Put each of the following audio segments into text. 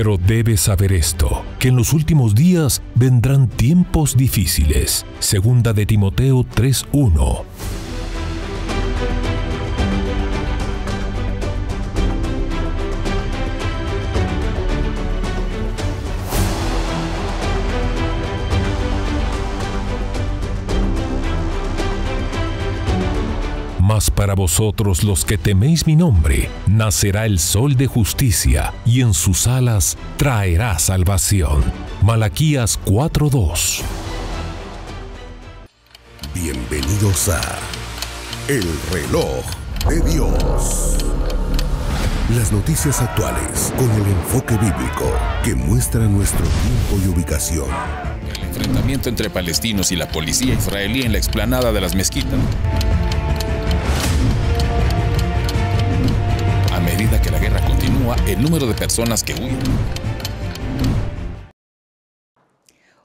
Pero debes saber esto, que en los últimos días vendrán tiempos difíciles. Segunda de Timoteo 3.1 para vosotros los que teméis mi nombre, nacerá el sol de justicia, y en sus alas traerá salvación. Malaquías 4:2 Bienvenidos a El reloj de Dios. Las noticias actuales con el enfoque bíblico que muestra nuestro tiempo y ubicación. El enfrentamiento entre palestinos y la policía israelí en la explanada de las mezquitas. el número de personas que huyen.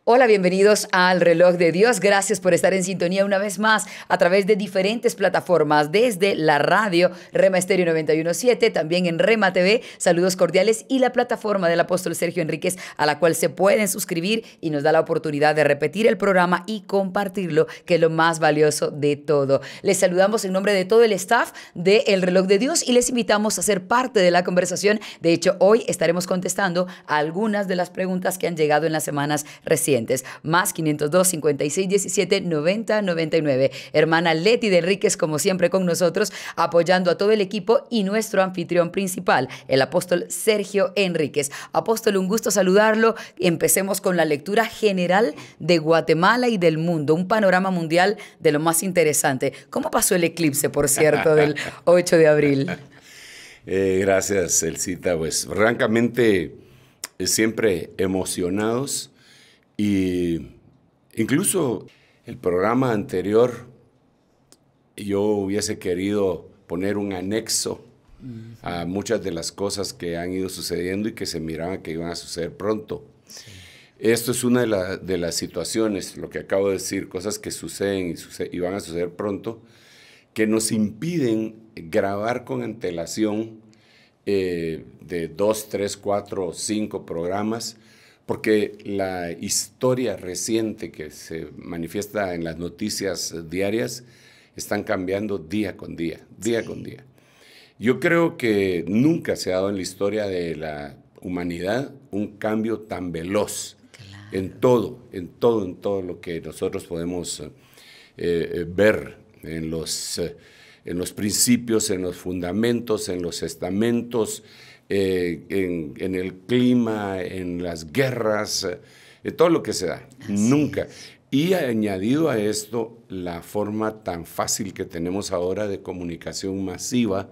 Hola, bienvenidos al reloj de Dios. Gracias por estar en sintonía una vez más a través de diferentes plataformas, desde la radio Rema Estéreo 917, también en Rema TV. Saludos cordiales y la plataforma del apóstol Sergio Enríquez, a la cual se pueden suscribir y nos da la oportunidad de repetir el programa y compartirlo, que es lo más valioso de todo. Les saludamos en nombre de todo el staff de El reloj de Dios y les invitamos a ser parte de la conversación. De hecho, hoy estaremos contestando algunas de las preguntas que han llegado en las semanas recientes más 502 56 17 90 99. Hermana Leti de Enríquez, como siempre, con nosotros, apoyando a todo el equipo y nuestro anfitrión principal, el apóstol Sergio Enríquez. Apóstol, un gusto saludarlo. Empecemos con la lectura general de Guatemala y del mundo, un panorama mundial de lo más interesante. ¿Cómo pasó el eclipse, por cierto, del 8 de abril? Eh, gracias, Elcita. Pues francamente, eh, siempre emocionados y incluso el programa anterior, yo hubiese querido poner un anexo a muchas de las cosas que han ido sucediendo y que se miraban que iban a suceder pronto. Esto es una de, las situaciones, lo que acabo de decir, cosas que suceden y, van a suceder pronto, que nos impiden grabar con antelación eh, de dos, tres, cuatro, cinco programas porque la historia reciente que se manifiesta en las noticias diarias están cambiando día con día, día con día. Yo creo que nunca se ha dado en la historia de la humanidad un cambio tan veloz en todo, en todo, en todo lo que nosotros podemos eh, eh, ver en los, eh, en los principios, en los fundamentos, en los estamentos, eh, en, el clima, en las guerras, en eh, todo lo que se da. Nunca. Y Y añadido a esto la forma tan fácil que tenemos ahora de comunicación masiva,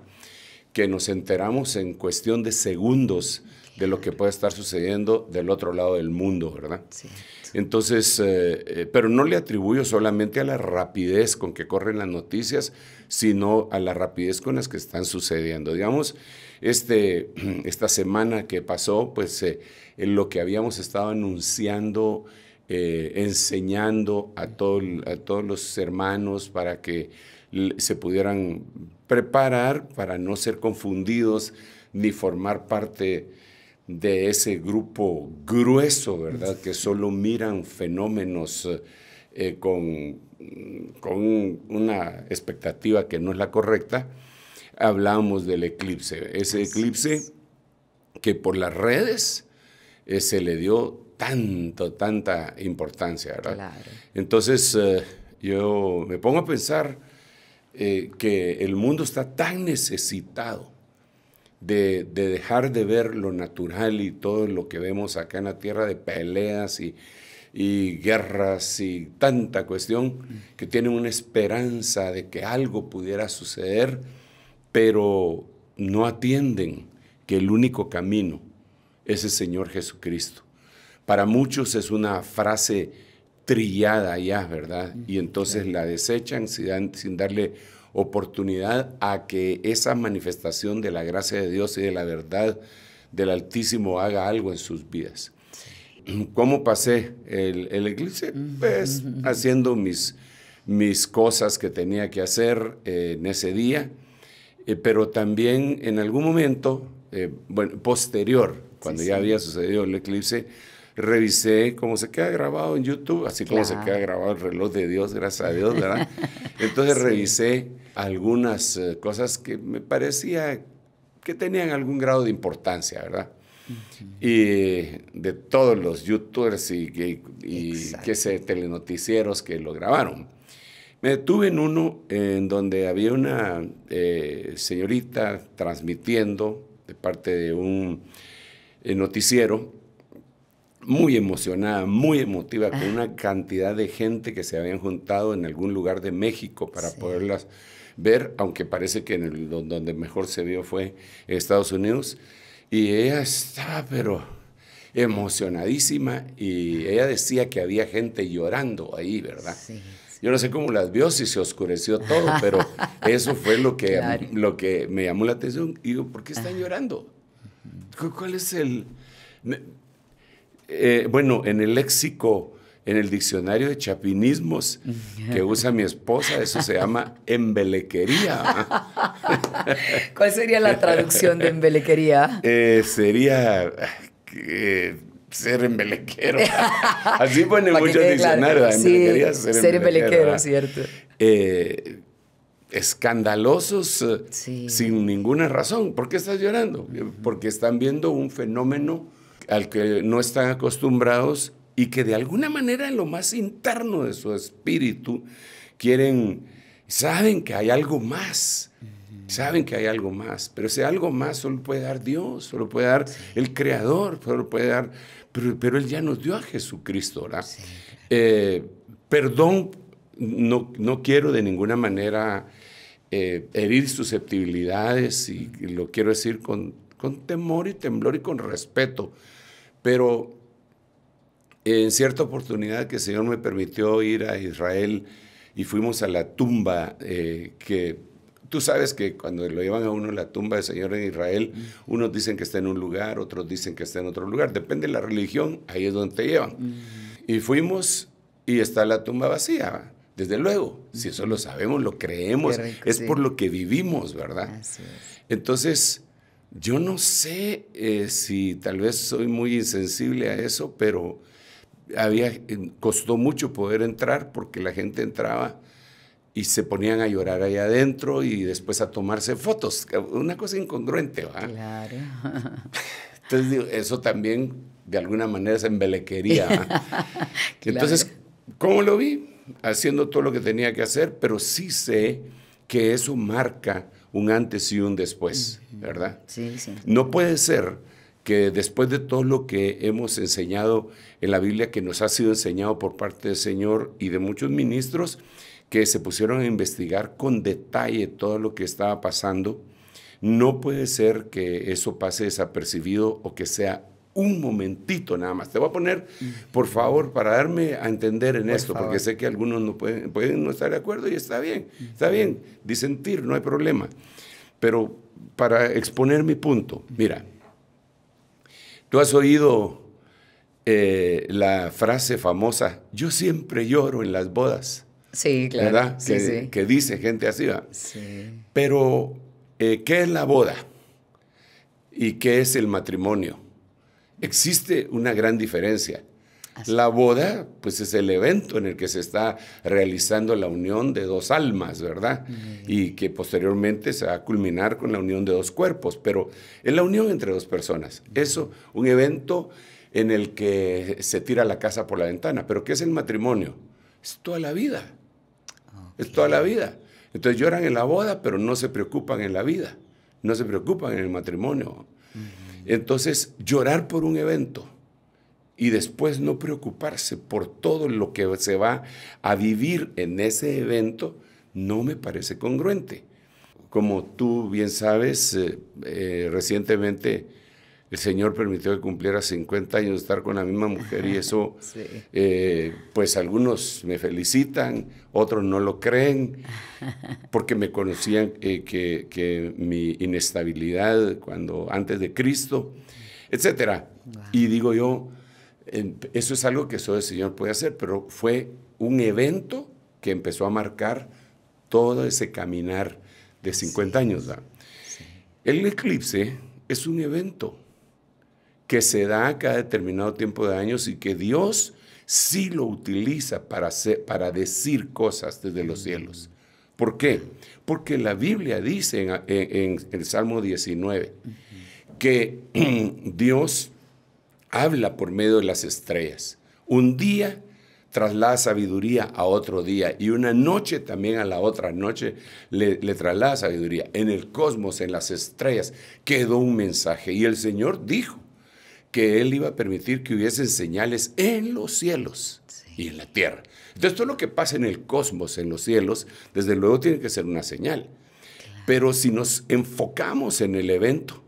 que nos enteramos en cuestión de segundos de lo que puede estar sucediendo del otro lado del mundo, ¿verdad? Sí. Entonces, eh, pero no le atribuyo solamente a la rapidez con que corren las noticias, sino a la rapidez con las que están sucediendo. Digamos, este, esta semana que pasó, pues eh, en lo que habíamos estado anunciando, eh, enseñando a, todos los hermanos para que se pudieran preparar para no ser confundidos ni formar parte de ese grupo grueso, ¿verdad? Que solo miran fenómenos eh, con una expectativa que no es la correcta hablamos del eclipse. Ese eclipse que por las redes eh, se le dio tanto, tanta importancia, ¿verdad? Entonces, eh, yo me pongo a pensar eh, que el mundo está tan necesitado de, dejar de ver lo natural y todo lo que vemos acá en la tierra de peleas y, y guerras y tanta cuestión, mm. que tienen una esperanza de que algo pudiera suceder pero no atienden que el único camino es el Señor Jesucristo. Para muchos es una frase trillada ya, ¿verdad? Mm, y entonces la desechan sin darle oportunidad a que esa manifestación de la gracia de Dios y de la verdad del Altísimo haga algo en sus vidas. ¿Cómo pasé el, el eclipse? Pues haciendo mis, cosas que tenía que hacer eh, en ese día eh, pero también en algún momento, eh, bueno, posterior, cuando ya había sucedido el eclipse, revisé cómo se queda grabado en YouTube, así como se queda grabado el reloj de Dios, gracias a Dios, ¿verdad? Entonces revisé algunas eh, cosas que me parecía que tenían algún grado de importancia, ¿verdad? y de todos los youtubers y, y que se telenoticieros que lo grabaron. Me detuve en uno en donde había una eh, señorita transmitiendo de parte de un eh, noticiero muy emocionada, muy emotiva, con ah. una cantidad de gente que se habían juntado en algún lugar de México para poderlas ver, aunque parece que en el, donde mejor se vio fue Estados Unidos. Y ella estaba, pero emocionadísima, y ella decía que había gente llorando ahí, ¿verdad? Yo no sé cómo las vio, si se oscureció todo, pero eso fue lo que, lo que me llamó la atención. Y digo, ¿por qué están llorando? ¿Cuál es el...? Eh, bueno, en el léxico, en el diccionario de chapinismos que usa mi esposa, eso se llama embelequería. ¿Cuál sería la traducción de embelequería? Eh, sería... Eh, ser embelequero. Así pone muchos diccionarios. ser, ser embelequero, cierto. Eh, escandalosos eh, sin ninguna razón. ¿Por qué estás llorando? Porque están viendo un fenómeno al que no están acostumbrados y que de alguna manera en lo más interno de su espíritu quieren, saben que hay algo más, saben que hay algo más, pero ese algo más solo puede dar Dios, solo puede dar el Creador, solo puede dar pero, Él ya nos dio a Jesucristo, ¿verdad? Eh, perdón, no, no quiero de ninguna manera eh, herir susceptibilidades y, lo quiero decir con, con temor y temblor y con respeto, pero en cierta oportunidad que el Señor me permitió ir a Israel y fuimos a la tumba eh, que Tú sabes que cuando lo llevan a uno a la tumba del Señor en Israel, mm. unos dicen que está en un lugar, otros dicen que está en otro lugar. Depende de la religión, ahí es donde te llevan. Mm. Y fuimos y está la tumba vacía. Desde luego, si eso lo mm. sabemos, lo creemos, es por lo que vivimos, ¿verdad? Entonces, yo no sé eh, si tal vez soy muy insensible a eso, pero había, eh, costó mucho poder entrar porque la gente entraba y se ponían a llorar ahí adentro y después a tomarse fotos. Una cosa incongruente, ¿verdad? Claro. Entonces, eso también de alguna manera es embelequería. Entonces, ¿cómo lo vi? Haciendo todo lo que tenía que hacer, pero sí sé que eso marca un antes y un después, ¿verdad? Sí, sí. No puede ser que después de todo lo que hemos enseñado en la Biblia, que nos ha sido enseñado por parte del Señor y de muchos ministros, que se pusieron a investigar con detalle todo lo que estaba pasando. No puede ser que eso pase desapercibido o que sea un momentito nada más. Te voy a poner, por favor, para darme a entender en esto, porque sé que algunos no pueden, pueden no estar de acuerdo y está bien, está bien, disentir, no hay problema. Pero para exponer mi punto, mira, tú has oído eh, la frase famosa, yo siempre lloro en las bodas. Sí, claro. Sí, que, dice gente así. Sí. Pero, eh, ¿qué es la boda? ¿Y qué es el matrimonio? Existe una gran diferencia. La boda, pues es el evento en el que se está realizando la unión de dos almas, ¿verdad? Y que posteriormente se va a culminar con la unión de dos cuerpos, pero es la unión entre dos personas. Eso, un evento en el que se tira la casa por la ventana. Pero ¿qué es el matrimonio? Es toda la vida. Es toda la vida. Entonces lloran en la boda, pero no se preocupan en la vida. No se preocupan en el matrimonio. Entonces, llorar por un evento y después no preocuparse por todo lo que se va a vivir en ese evento, no me parece congruente. Como tú bien sabes, eh, eh, recientemente el Señor permitió que cumpliera 50 años de estar con la misma mujer y eso, eh, pues algunos me felicitan, otros no lo creen, porque me conocían eh, que, mi inestabilidad cuando antes de Cristo, etc. Y digo yo, em, eso es algo que solo el Señor puede hacer, pero fue un evento que empezó a marcar todo ese caminar de 50 años. El eclipse es un evento que se da cada determinado tiempo de años y que Dios sí lo utiliza para, hacer, para decir cosas desde los cielos. ¿Por qué? Porque la Biblia dice en, el Salmo 19 que Dios habla por medio de las estrellas. Un día traslada sabiduría a otro día y una noche también a la otra noche le, traslada sabiduría. En el cosmos, en las estrellas, quedó un mensaje y el Señor dijo que Él iba a permitir que hubiesen señales en los cielos y en la tierra. Entonces, todo lo que pasa en el cosmos, en los cielos, desde luego tiene que ser una señal. Pero si nos enfocamos en el evento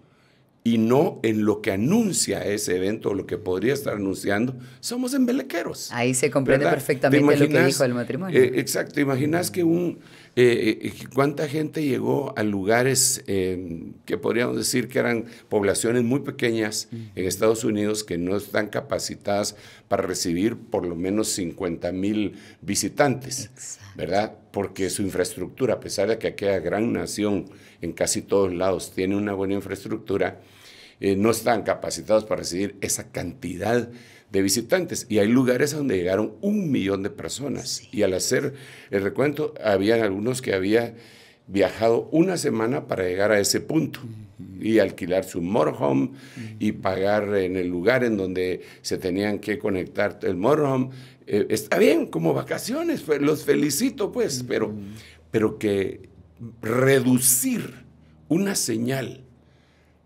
y no en lo que anuncia ese evento o lo que podría estar anunciando, somos embelequeros. Ahí se comprende perfectamente lo que dijo el matrimonio. Eh, exacto, imaginas que un eh, eh, cuánta gente llegó a lugares eh, que podríamos decir que eran poblaciones muy pequeñas en Estados Unidos que no están capacitadas para recibir por lo menos 50 mil visitantes, ¿verdad? Porque su infraestructura, a pesar de que aquella gran nación en casi todos lados tiene una buena infraestructura, no están capacitados para recibir esa cantidad de de visitantes. Y hay lugares donde llegaron un millón de personas. Y al hacer el recuento, habían algunos que había viajado una semana para llegar a ese punto y alquilar su motorhome y pagar en el lugar en donde se tenían que conectar el motorhome. Eh, está bien, como vacaciones, pues, los felicito pues, pero, pero que reducir una señal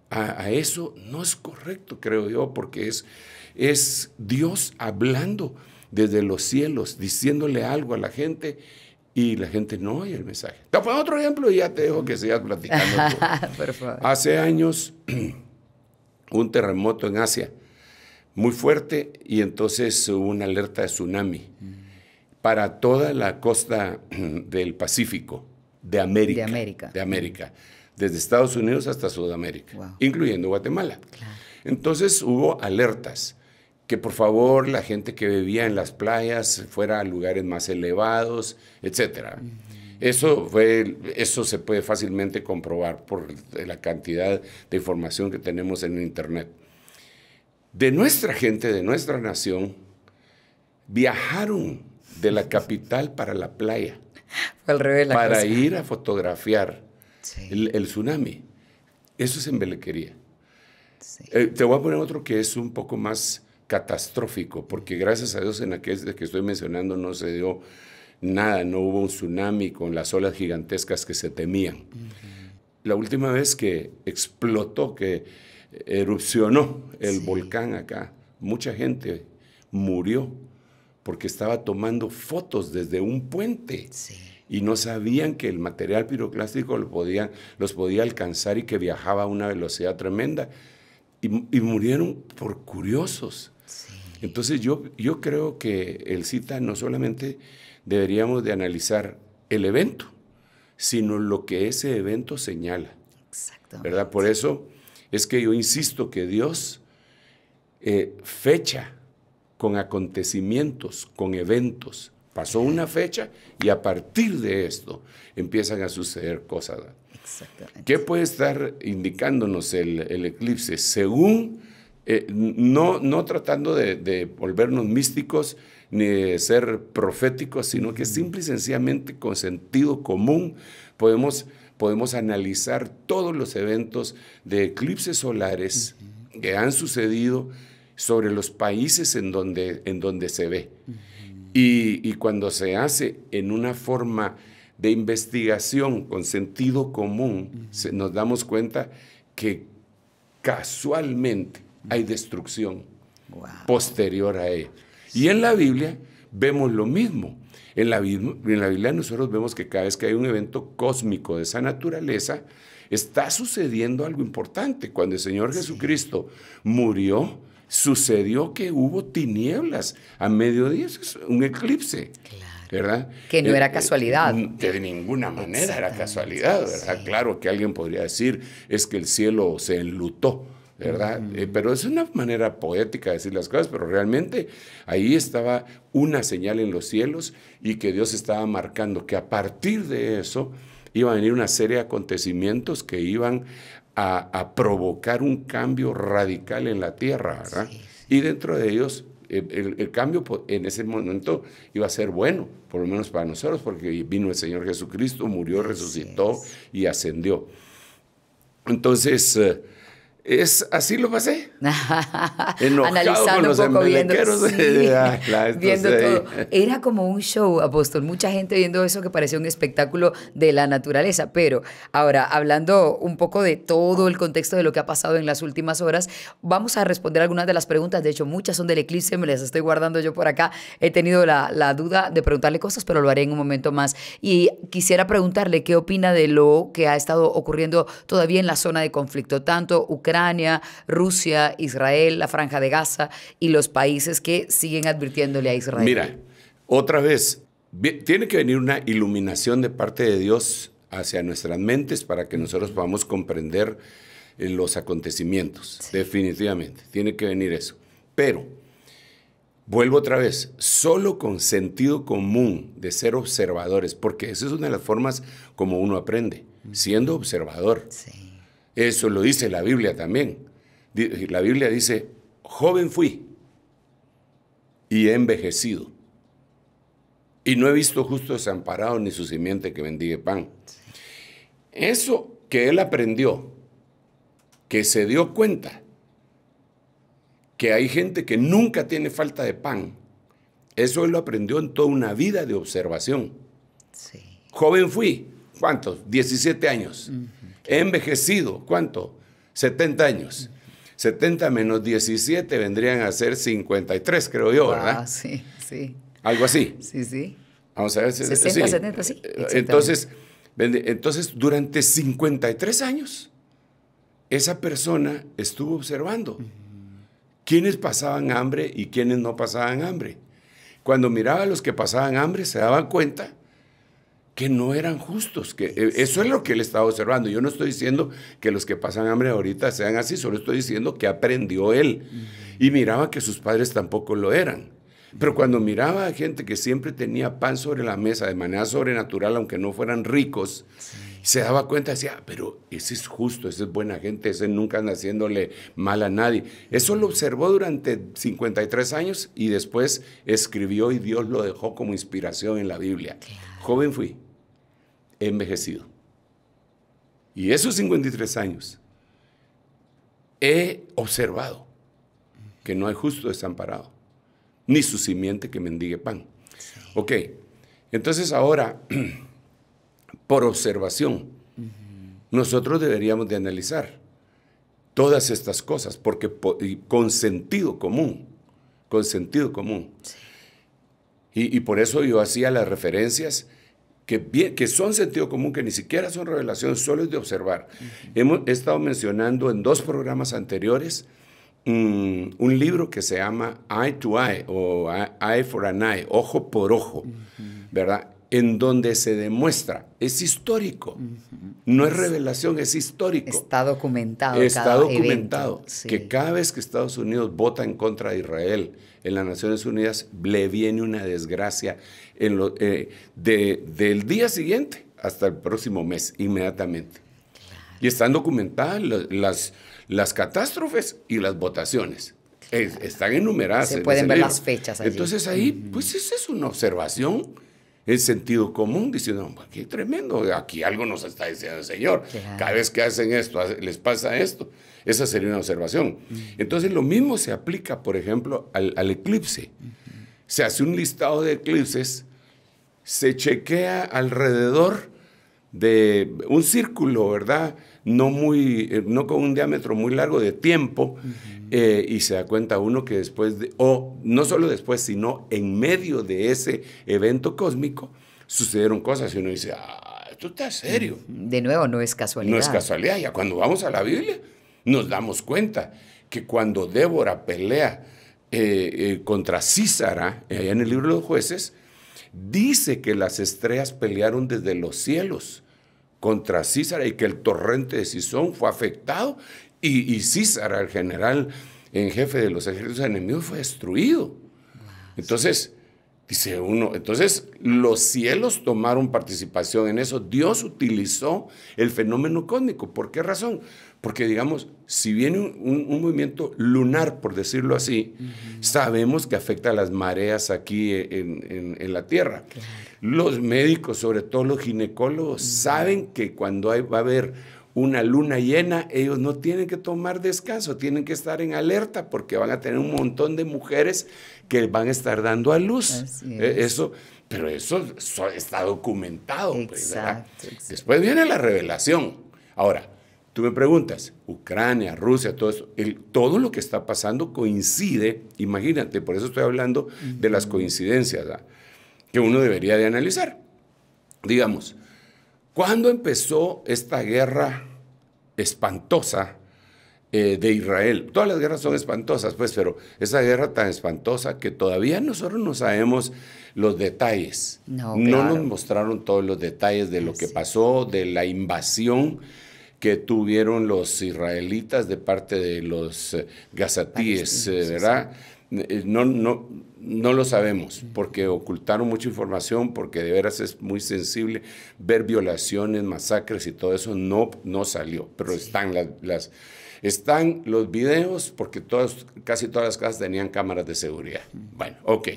a eso no es correcto, creo yo, porque es es Dios hablando desde los cielos, diciéndole algo a la gente y la gente no oye el mensaje. Te pongo otro ejemplo y ya te dejo que sigas platicando. Hace años, un terremoto en Asia muy fuerte y entonces hubo una alerta de tsunami para toda la costa del Pacífico, de América. De América. De América desde Estados Unidos hasta Sudamérica, incluyendo Guatemala. Entonces hubo alertas que por favor la gente que bebía en las playas fuera a lugares más elevados, etc. Eso, fue, eso se puede fácilmente comprobar por la cantidad de información que tenemos en Internet. De nuestra gente, de nuestra nación, viajaron de la capital para la playa. para ir a fotografiar el, tsunami. Eso es en eh, te voy a poner otro que es un poco más catastrófico, porque gracias a Dios en aquel que estoy mencionando no se dio nada, no hubo un tsunami con las olas gigantescas que se temían. La última vez que explotó, que erupcionó el volcán acá, mucha gente murió porque estaba tomando fotos desde un puente. Y no sabían que el material piroclástico lo podía, los podía alcanzar y que viajaba a una velocidad tremenda. Y, y murieron por curiosos. Entonces yo, yo creo que el CITA no solamente deberíamos de analizar el evento, sino lo que ese evento señala. Exacto. ¿Verdad? Por eso es que yo insisto que Dios eh, fecha con acontecimientos, con eventos. Pasó una fecha y a partir de esto empiezan a suceder cosas. Exactamente. ¿Qué puede estar indicándonos el, el eclipse? Según eh, no, no tratando de, volvernos místicos ni de ser proféticos, sino que simple y sencillamente con sentido común podemos, podemos analizar todos los eventos de eclipses solares que han sucedido sobre los países en donde, en donde se ve. y, cuando se hace en una forma de investigación con sentido común, nos damos cuenta que casualmente hay destrucción posterior a él. Y en la Biblia vemos lo mismo. En la, Biblia nosotros vemos que cada vez que hay un evento cósmico de esa naturaleza, está sucediendo algo importante. Cuando el Señor Jesucristo murió, sucedió que hubo tinieblas a mediodía, es un eclipse. ¿verdad? Que no eh, era eh, casualidad. Que De ninguna manera era casualidad, Claro que alguien podría decir, es que el cielo se enlutó. ¿verdad? Eh, pero es una manera poética de decir las cosas, pero realmente ahí estaba una señal en los cielos y que Dios estaba marcando que a partir de eso iba a venir una serie de acontecimientos que iban a, provocar un cambio radical en la tierra, ¿verdad? Y dentro de ellos el, cambio en ese momento iba a ser bueno, por lo menos para nosotros, porque vino el Señor Jesucristo, murió, resucitó y ascendió. Entonces, eh, es, así lo pasé. Analizando un poco, viendo, eh, todo. Era como un show, apóstol. Mucha gente viendo eso que parecía un espectáculo de la naturaleza. Pero ahora, hablando un poco de todo el contexto de lo que ha pasado en las últimas horas, vamos a responder algunas de las preguntas. De hecho, muchas son del eclipse, me las estoy guardando yo por acá. He tenido la, la duda de preguntarle cosas, pero lo haré en un momento más. Y quisiera preguntarle qué opina de lo que ha estado ocurriendo todavía en la zona de conflicto, tanto Ucrania Rusia, Israel, la Franja de Gaza y los países que siguen advirtiéndole a Israel. Mira, otra vez, tiene que venir una iluminación de parte de Dios hacia nuestras mentes para que nosotros podamos comprender eh, los acontecimientos. Definitivamente, tiene que venir eso. Pero, vuelvo otra vez, solo con sentido común de ser observadores, porque esa es una de las formas como uno aprende, siendo observador. Sí. Eso lo dice la Biblia también. La Biblia dice, joven fui y he envejecido. Y no he visto justo desamparado ni su simiente que bendiga pan. Eso que él aprendió, que se dio cuenta que hay gente que nunca tiene falta de pan, eso él lo aprendió en toda una vida de observación. Joven fui, ¿cuántos? 17 años. He envejecido, ¿cuánto? 70 años. 70 menos 17 vendrían a ser 53, creo yo, ¿verdad? Ah, sí, sí. Algo así. Sí, sí. Vamos a ver. 60, 70, sí. Eh, entonces, entonces, durante 53 años, esa persona estuvo observando quiénes pasaban hambre y quiénes no pasaban hambre. Cuando miraba a los que pasaban hambre, se daban cuenta que no eran justos. Que, eh, eso es lo que él estaba observando. Yo no estoy diciendo que los que pasan hambre ahorita sean así, solo estoy diciendo que aprendió él. Y miraba que sus padres tampoco lo eran. Pero cuando miraba a gente que siempre tenía pan sobre la mesa de manera sobrenatural, aunque no fueran ricos, se daba cuenta, decía, ah, pero ese es justo, ese es buena gente, ese nunca anda haciéndole mal a nadie. Eso lo observó durante 53 años y después escribió y Dios lo dejó como inspiración en la Biblia. Joven fui he envejecido. Y esos 53 años he observado que no hay justo desamparado, ni su simiente que mendigue pan. Ok, entonces ahora, por observación, nosotros deberíamos de analizar todas estas cosas, porque con sentido común, con sentido común. y, por eso yo hacía las referencias que, son sentido común, que ni siquiera son revelaciones, solo es de observar. Hemos he estado mencionando en dos programas anteriores mm, un libro que se llama Eye to Eye o Eye for an Eye, Ojo por Ojo, ¿verdad? En donde se demuestra, es histórico, no es revelación, es histórico. Está documentado. Está documentado que cada vez que Estados Unidos vota en contra de Israel en las Naciones Unidas, le viene una desgracia eh, del día siguiente hasta el próximo mes, inmediatamente. Y están documentadas las, las catástrofes y las votaciones. están enumeradas. Se pueden ver las fechas. Entonces ahí, pues esa es una observación en sentido común, diciendo, pues, qué tremendo, aquí algo nos está diciendo el Señor. Cada vez que hacen esto, les pasa esto. Esa sería una observación. Entonces lo mismo se aplica, por ejemplo, al, eclipse. Se hace un listado de eclipses se chequea alrededor de un círculo, ¿verdad? No, muy, eh, no con un diámetro muy largo de tiempo, eh, y se da cuenta uno que después, o no solo después, sino en medio de ese evento cósmico, sucedieron cosas y uno dice, ah, esto está serio. De nuevo, no es casualidad. No es casualidad, ya cuando vamos a la Biblia nos damos cuenta que cuando Débora pelea eh, contra Císara, allá en el libro de los jueces, Dice que las estrellas pelearon desde los cielos contra Císara y que el torrente de Sison fue afectado y, y Císara, el general en jefe de los ejércitos enemigos, fue destruido. Entonces, dice uno, entonces los cielos tomaron participación en eso. Dios utilizó el fenómeno cósmico. ¿Por qué razón? Porque, digamos, si viene un, movimiento lunar, por decirlo así, sabemos que afecta a las mareas aquí e, en, la Tierra. Los médicos, sobre todo los ginecólogos, saben que cuando va a haber una luna llena, ellos no tienen que tomar descanso, tienen que estar en alerta porque van a tener un montón de mujeres que van a estar dando a luz. E, eso, pero eso, está documentado. Pues, Después viene la revelación. Ahora, Tú me preguntas, Ucrania, Rusia, todo eso, todo lo que está pasando coincide, imagínate, por eso estoy hablando de las coincidencias que uno debería de analizar. Digamos, ¿cuándo empezó esta guerra espantosa eh, de Israel? Todas las guerras son espantosas, pues, pero esa guerra tan espantosa que todavía nosotros no sabemos los detalles. No, nos mostraron todos los detalles de lo ah, que pasó, de la invasión que tuvieron los israelitas de parte de los eh, gazatíes, eh, ¿verdad? Eh, no, no, no lo sabemos, porque ocultaron mucha información, porque de veras es muy sensible ver violaciones, masacres y todo eso, no, no salió, pero están las, están los videos, porque todas, casi todas las casas tenían cámaras de seguridad. Bueno, ok.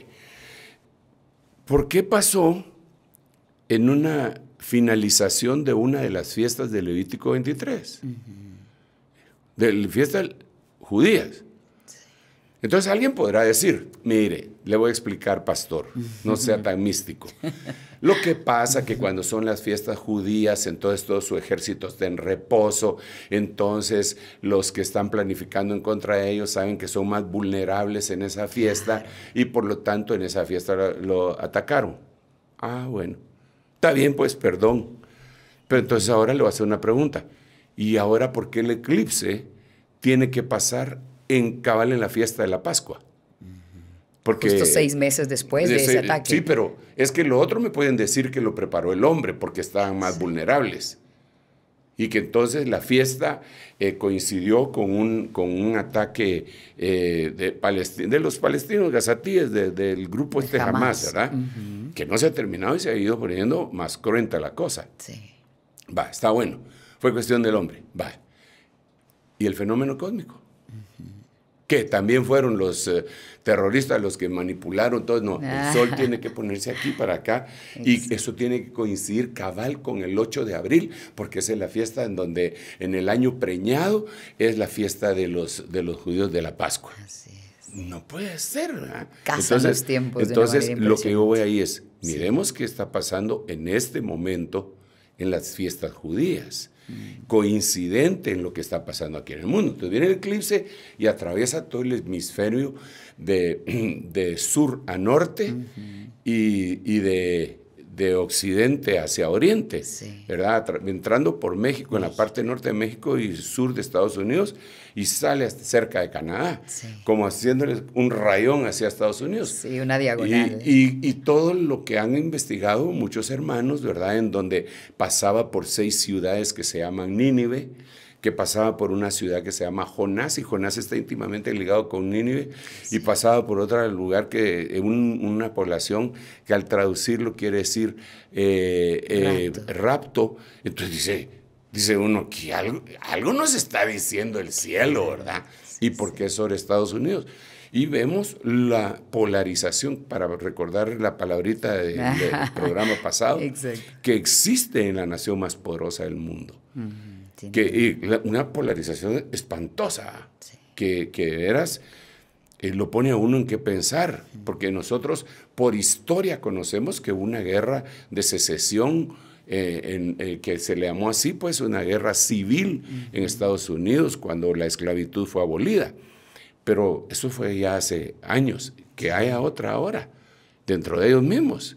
¿Por qué pasó en una finalización de una de las fiestas de Levítico 23, del fiesta de fiestas judías. Entonces alguien podrá decir, mire, le voy a explicar, pastor, no sea tan místico. Lo que pasa que cuando son las fiestas judías, entonces todo su ejército está en reposo, entonces los que están planificando en contra de ellos saben que son más vulnerables en esa fiesta y por lo tanto en esa fiesta lo atacaron. Ah, bueno. Está bien, pues perdón. Pero entonces ahora le voy a hacer una pregunta. ¿Y ahora por qué el eclipse tiene que pasar en cabal en la fiesta de la Pascua? Porque, Justo seis meses después de, ese, ataque. Sí, pero es que lo otro me pueden decir que lo preparó el hombre porque estaban más vulnerables. Y que entonces la fiesta eh, coincidió con un, con un ataque eh, de, de, los palestinos gazatíes, del grupo este Hamas, ¿verdad? que no se ha terminado y se ha ido poniendo más cruenta la cosa. Sí. Va, está bueno. Fue cuestión del hombre. Va. Y el fenómeno cósmico. Que también fueron los eh, terroristas los que manipularon todo. No, el ah. sol tiene que ponerse aquí para acá. Y eso tiene que coincidir cabal con el 8 de abril, porque esa es la fiesta en donde en el año preñado es la fiesta de los, de los judíos de la Pascua no puede ser. entonces, Entonces, lo que yo voy ahí es, miremos qué está pasando en este momento en las fiestas judías. Mm. Coincidente en lo que está pasando aquí en el mundo. Entonces viene el eclipse y atraviesa todo el hemisferio de, de sur a norte y de de occidente hacia oriente, ¿verdad? Entrando por México, en la parte norte de México y sur de Estados Unidos, y sale cerca de Canadá, como haciéndole un rayón hacia Estados Unidos. Sí, una diagonal. Y, todo lo que han investigado muchos hermanos, ¿verdad? En donde pasaba por seis ciudades que se llaman Nínive, que pasaba por una ciudad que se llama Jonás, y Jonás está íntimamente ligado con Nínive, y pasaba por otro lugar, que eh, una población que al traducirlo quiere decir eh, eh, rapto. Entonces dice, dice uno que algo, nos está diciendo el cielo, ¿verdad? y porque es sobre Estados Unidos. Y vemos la polarización, para recordar la palabrita del programa pasado, que existe en la nación más poderosa del mundo. Que, y una polarización espantosa, que, que veras eh, lo pone a uno en qué pensar, porque nosotros por historia conocemos que una guerra de secesión, eh, eh, que se le llamó así, pues una guerra civil en Estados Unidos cuando la esclavitud fue abolida. Pero eso fue ya hace años, que haya otra ahora, dentro de ellos mismos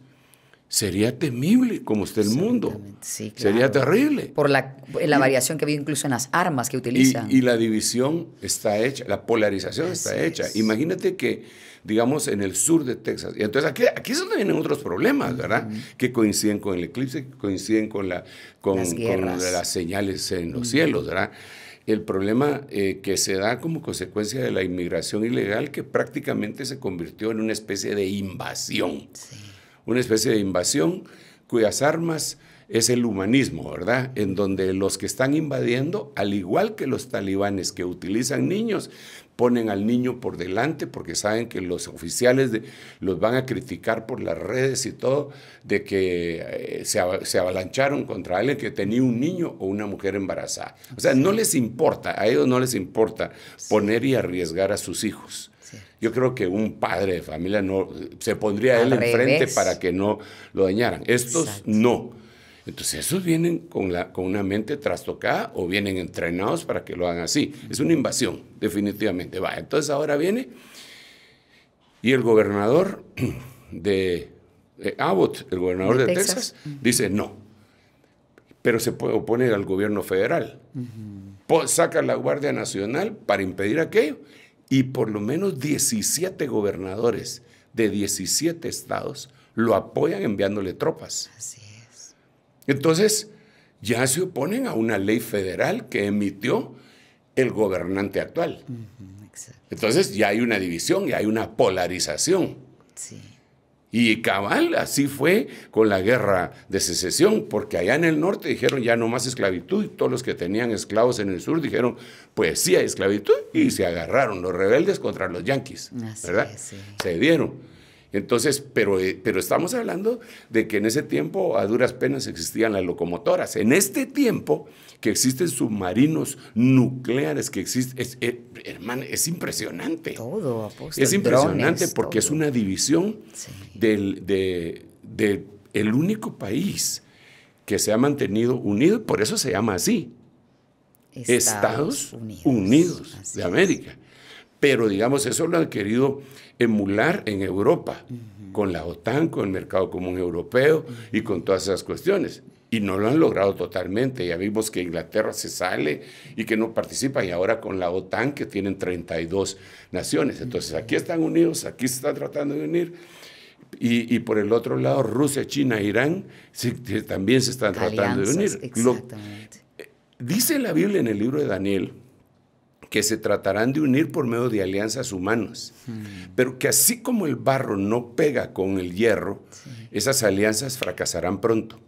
sería temible como está el mundo. Sí, Sería terrible. Por la, la variación que había incluso en las armas que utilizan. Y, la división está hecha, la polarización está hecha. Imagínate que, digamos, en el sur de Texas, y entonces aquí, aquí es donde vienen otros problemas, ¿verdad? Que coinciden con el eclipse, que coinciden con, la, con, las, señales en los cielos, ¿verdad? el problema eh, que se da como consecuencia de la inmigración ilegal que prácticamente se convirtió en una especie de invasión. Sí una especie de invasión cuyas armas es el humanismo, ¿verdad? En donde los que están invadiendo, al igual que los talibanes que utilizan niños, ponen al niño por delante porque saben que los oficiales los van a criticar por las redes y todo, de que eh, se, se, avalancharon contra alguien que tenía un niño o una mujer embarazada. O sea, no les importa, a ellos no les importa poner y arriesgar a sus hijos. Yo creo que un padre de familia no se pondría él enfrente para que no lo dañaran. Estos no. Entonces, esos vienen con, una mente trastocada o vienen entrenados para que lo hagan así. Es una invasión, definitivamente. Va, entonces ahora viene y el gobernador de Abbott, el gobernador de, Texas, dice no, pero se puede al gobierno federal. Saca la Guardia Nacional para impedir aquello y por lo menos 17 gobernadores de 17 estados lo apoyan enviándole tropas. Así es. Entonces, ya se oponen a una ley federal que emitió el gobernante actual. Entonces, ya hay una división, ya hay una polarización. Sí. Y cabal, así fue con la guerra de secesión, porque allá en el norte dijeron ya no más esclavitud, y todos los que tenían esclavos en el sur dijeron, pues sí hay esclavitud, y se agarraron los rebeldes contra los yanquis, ¿verdad? Se dieron. Entonces, pero, eh, pero estamos hablando de que en ese tiempo a duras penas existían las locomotoras. En este tiempo que existen submarinos nucleares, que existen, es, eh, hermano, es impresionante. Todo, apóstol, Es impresionante porque es una división del, de, único país que se ha mantenido unido, por eso se llama así. Estados, Unidos de América. Pero digamos, eso lo han querido emular en Europa, con la OTAN, con el mercado común europeo y con todas esas cuestiones. Y no lo han logrado totalmente. Ya vimos que Inglaterra se sale y que no participa. Y ahora con la OTAN, que tienen 32 naciones. Entonces aquí están unidos, aquí se están tratando de unir. Y, por el otro lado, Rusia, China, Irán también se están tratando de unir. exactamente. Eh, dice la Biblia en el libro de Daniel que se tratarán de unir por medio de alianzas humanas, mm. pero que así como el barro no pega con el hierro, esas alianzas fracasarán pronto.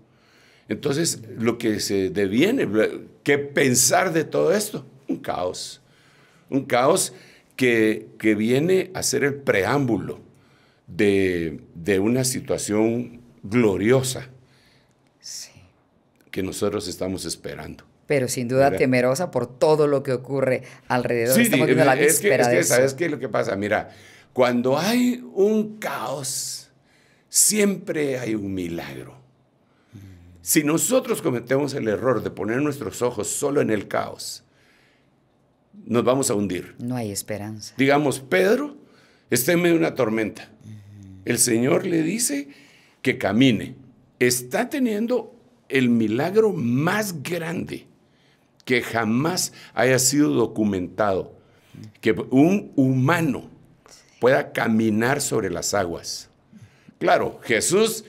Entonces, lo que se deviene, ¿qué pensar de todo esto? Un caos. Un caos que, viene a ser el preámbulo de, una situación gloriosa que nosotros estamos esperando pero sin duda temerosa por todo lo que ocurre alrededor. Sí, la que, es que, ¿Sabes qué es lo que pasa? Mira, cuando hay un caos, siempre hay un milagro. Si nosotros cometemos el error de poner nuestros ojos solo en el caos, nos vamos a hundir. No hay esperanza. Digamos, Pedro está en medio de una tormenta. El Señor le dice que camine. Está teniendo el milagro más grande que jamás haya sido documentado que un humano pueda caminar sobre las aguas. Claro, Jesús,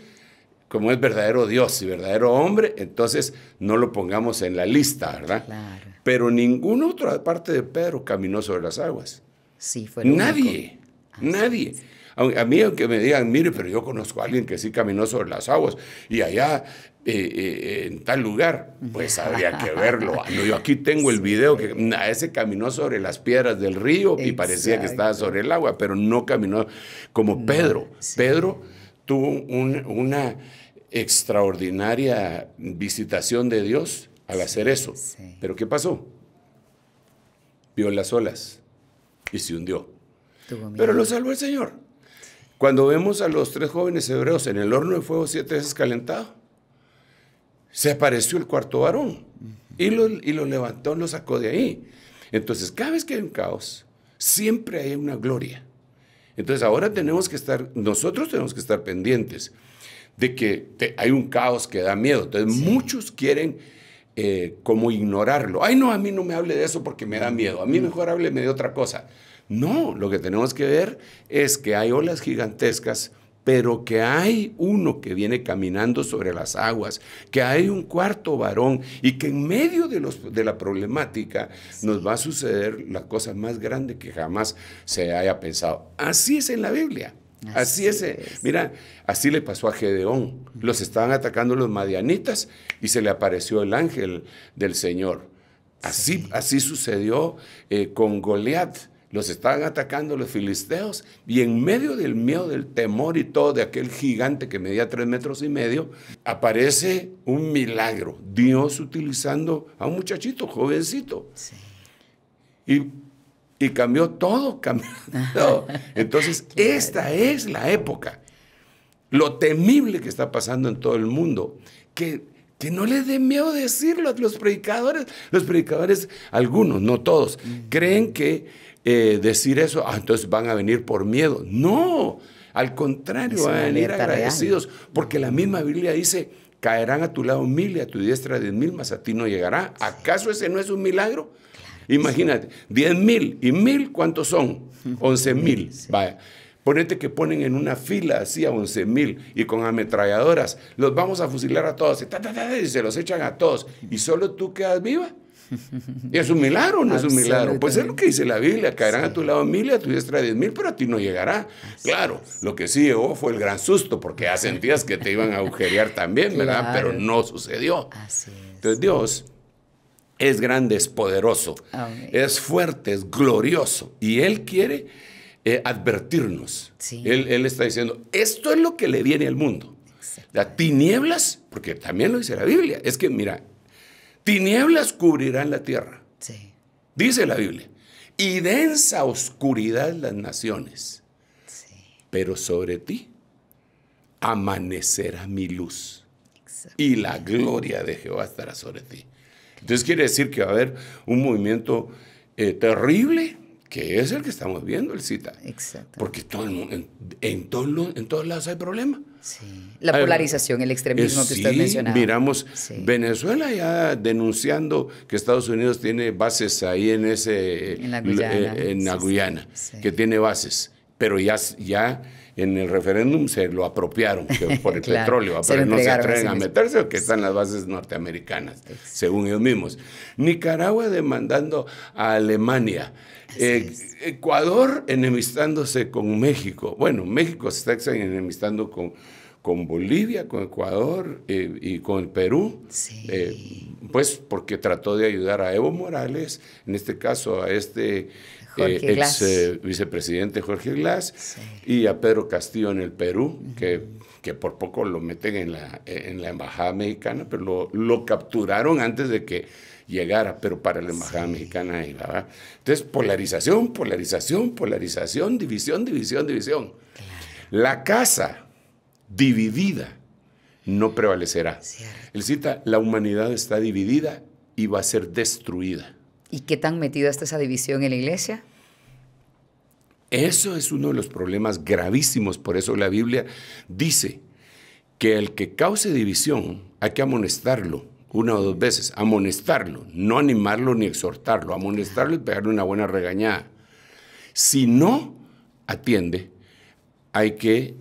como es verdadero Dios y verdadero hombre, entonces no lo pongamos en la lista, ¿verdad? Claro. Pero ninguna otra parte de Pedro caminó sobre las aguas. Sí, fue Nadie, nadie. A, mí, aunque me digan, mire, pero yo conozco a alguien que sí caminó sobre las aguas y allá eh, eh, en tal lugar, pues habría que verlo. Ah, yo aquí tengo el video que a ese caminó sobre las piedras del río y parecía que estaba sobre el agua, pero no caminó como Pedro. Pedro tuvo una extraordinaria visitación de Dios al hacer eso. Pero ¿qué pasó? Vio las olas y se hundió. Pero lo salvó el Señor. Cuando vemos a los tres jóvenes hebreos en el horno de fuego siete veces calentado, se apareció el cuarto varón y lo, y lo levantó, lo sacó de ahí. Entonces, cada vez que hay un caos, siempre hay una gloria. Entonces, ahora tenemos que estar, nosotros tenemos que estar pendientes de que hay un caos que da miedo. Entonces, muchos quieren eh, como ignorarlo. Ay, no, a mí no me hable de eso porque me da miedo. A mí mm. mejor hábleme de otra cosa. No, lo que tenemos que ver es que hay olas gigantescas pero que hay uno que viene caminando sobre las aguas, que hay un cuarto varón y que en medio de, los, de la problemática nos va a suceder la cosa más grande que jamás se haya pensado. Así es en la Biblia. Así, eh, es. Mira, así le pasó a Gedeón. Los estaban atacando los madianitas y se le apareció el ángel del Señor. Así, así sucedió eh, con Goliat los estaban atacando los filisteos y en medio del miedo, del temor y todo de aquel gigante que medía tres metros y medio, aparece un milagro. Dios utilizando a un muchachito, jovencito. Y, cambió todo, cambió Entonces, esta es la época. Lo temible que está pasando en todo el mundo. Que que no les dé miedo decirlo a los predicadores. Los predicadores, algunos, no todos, creen que eh, decir eso, ah, entonces van a venir por miedo. No, al contrario, van a venir agradecidos, porque la misma Biblia dice, caerán a tu lado mil y a tu diestra diez mil, más a ti no llegará. ¿Acaso ese no es un milagro? Imagínate, diez mil y mil, ¿cuántos son? Once mil. Vaya. Ponete que ponen en una fila así a once mil y con ametralladoras, los vamos a fusilar a todos y, se los echan a todos. ¿Y solo tú quedas viva? Y es un milagro, no es un milagro. Pues es lo que dice la Biblia, caerán a tu lado mil y a tu diestra diez mil, pero a ti no llegará. claro, lo que sí llegó oh, fue el gran susto, porque ya sentías que te iban a agujerear también, ¿verdad? Pero no sucedió. Entonces Dios es grande, es poderoso, es fuerte, es glorioso. Y Él quiere eh, advertirnos. Él, él, está diciendo, esto es lo que le viene al mundo. Las tinieblas, porque también lo dice la Biblia, es que mira, Tinieblas cubrirán la tierra. Dice la Biblia. Y densa oscuridad las naciones. Pero sobre ti amanecerá mi luz. Y la gloria de Jehová estará sobre ti. Entonces quiere decir que va a haber un movimiento eh, terrible que es el que estamos viendo, el CITA. Exacto. Porque todo el mundo, en, todos en, todos lados hay problemas. Sí. La polarización, el extremismo que usted sí, mencionaba. Miramos Venezuela ya denunciando que Estados Unidos tiene bases ahí en ese en la Guyana, eh, en Guyana que tiene bases, pero ya en el referéndum se lo apropiaron por el petróleo, pero no se atreven a meterse porque están las bases norteamericanas, según ellos mismos. Nicaragua demandando a Alemania. Eh, Ecuador enemistándose con México. Bueno, México se está enemistando con, con Bolivia, con Ecuador eh, y con Perú, eh, pues porque trató de ayudar a Evo Morales, en este caso a este el eh, ex eh, vicepresidente Jorge Glass, y a Pedro Castillo en el Perú, que, que por poco lo meten en la, en la embajada mexicana, pero lo, capturaron antes de que llegara, pero para la embajada mexicana ahí, ¿verdad? Entonces, polarización, polarización, polarización, división, división, división. La casa dividida no prevalecerá. Él cita, la humanidad está dividida y va a ser destruida. ¿Y qué tan metida está esa división en la iglesia? Eso es uno de los problemas gravísimos, por eso la Biblia dice que el que cause división hay que amonestarlo una o dos veces, amonestarlo, no animarlo ni exhortarlo, amonestarlo y pegarle una buena regañada. Si no atiende, hay que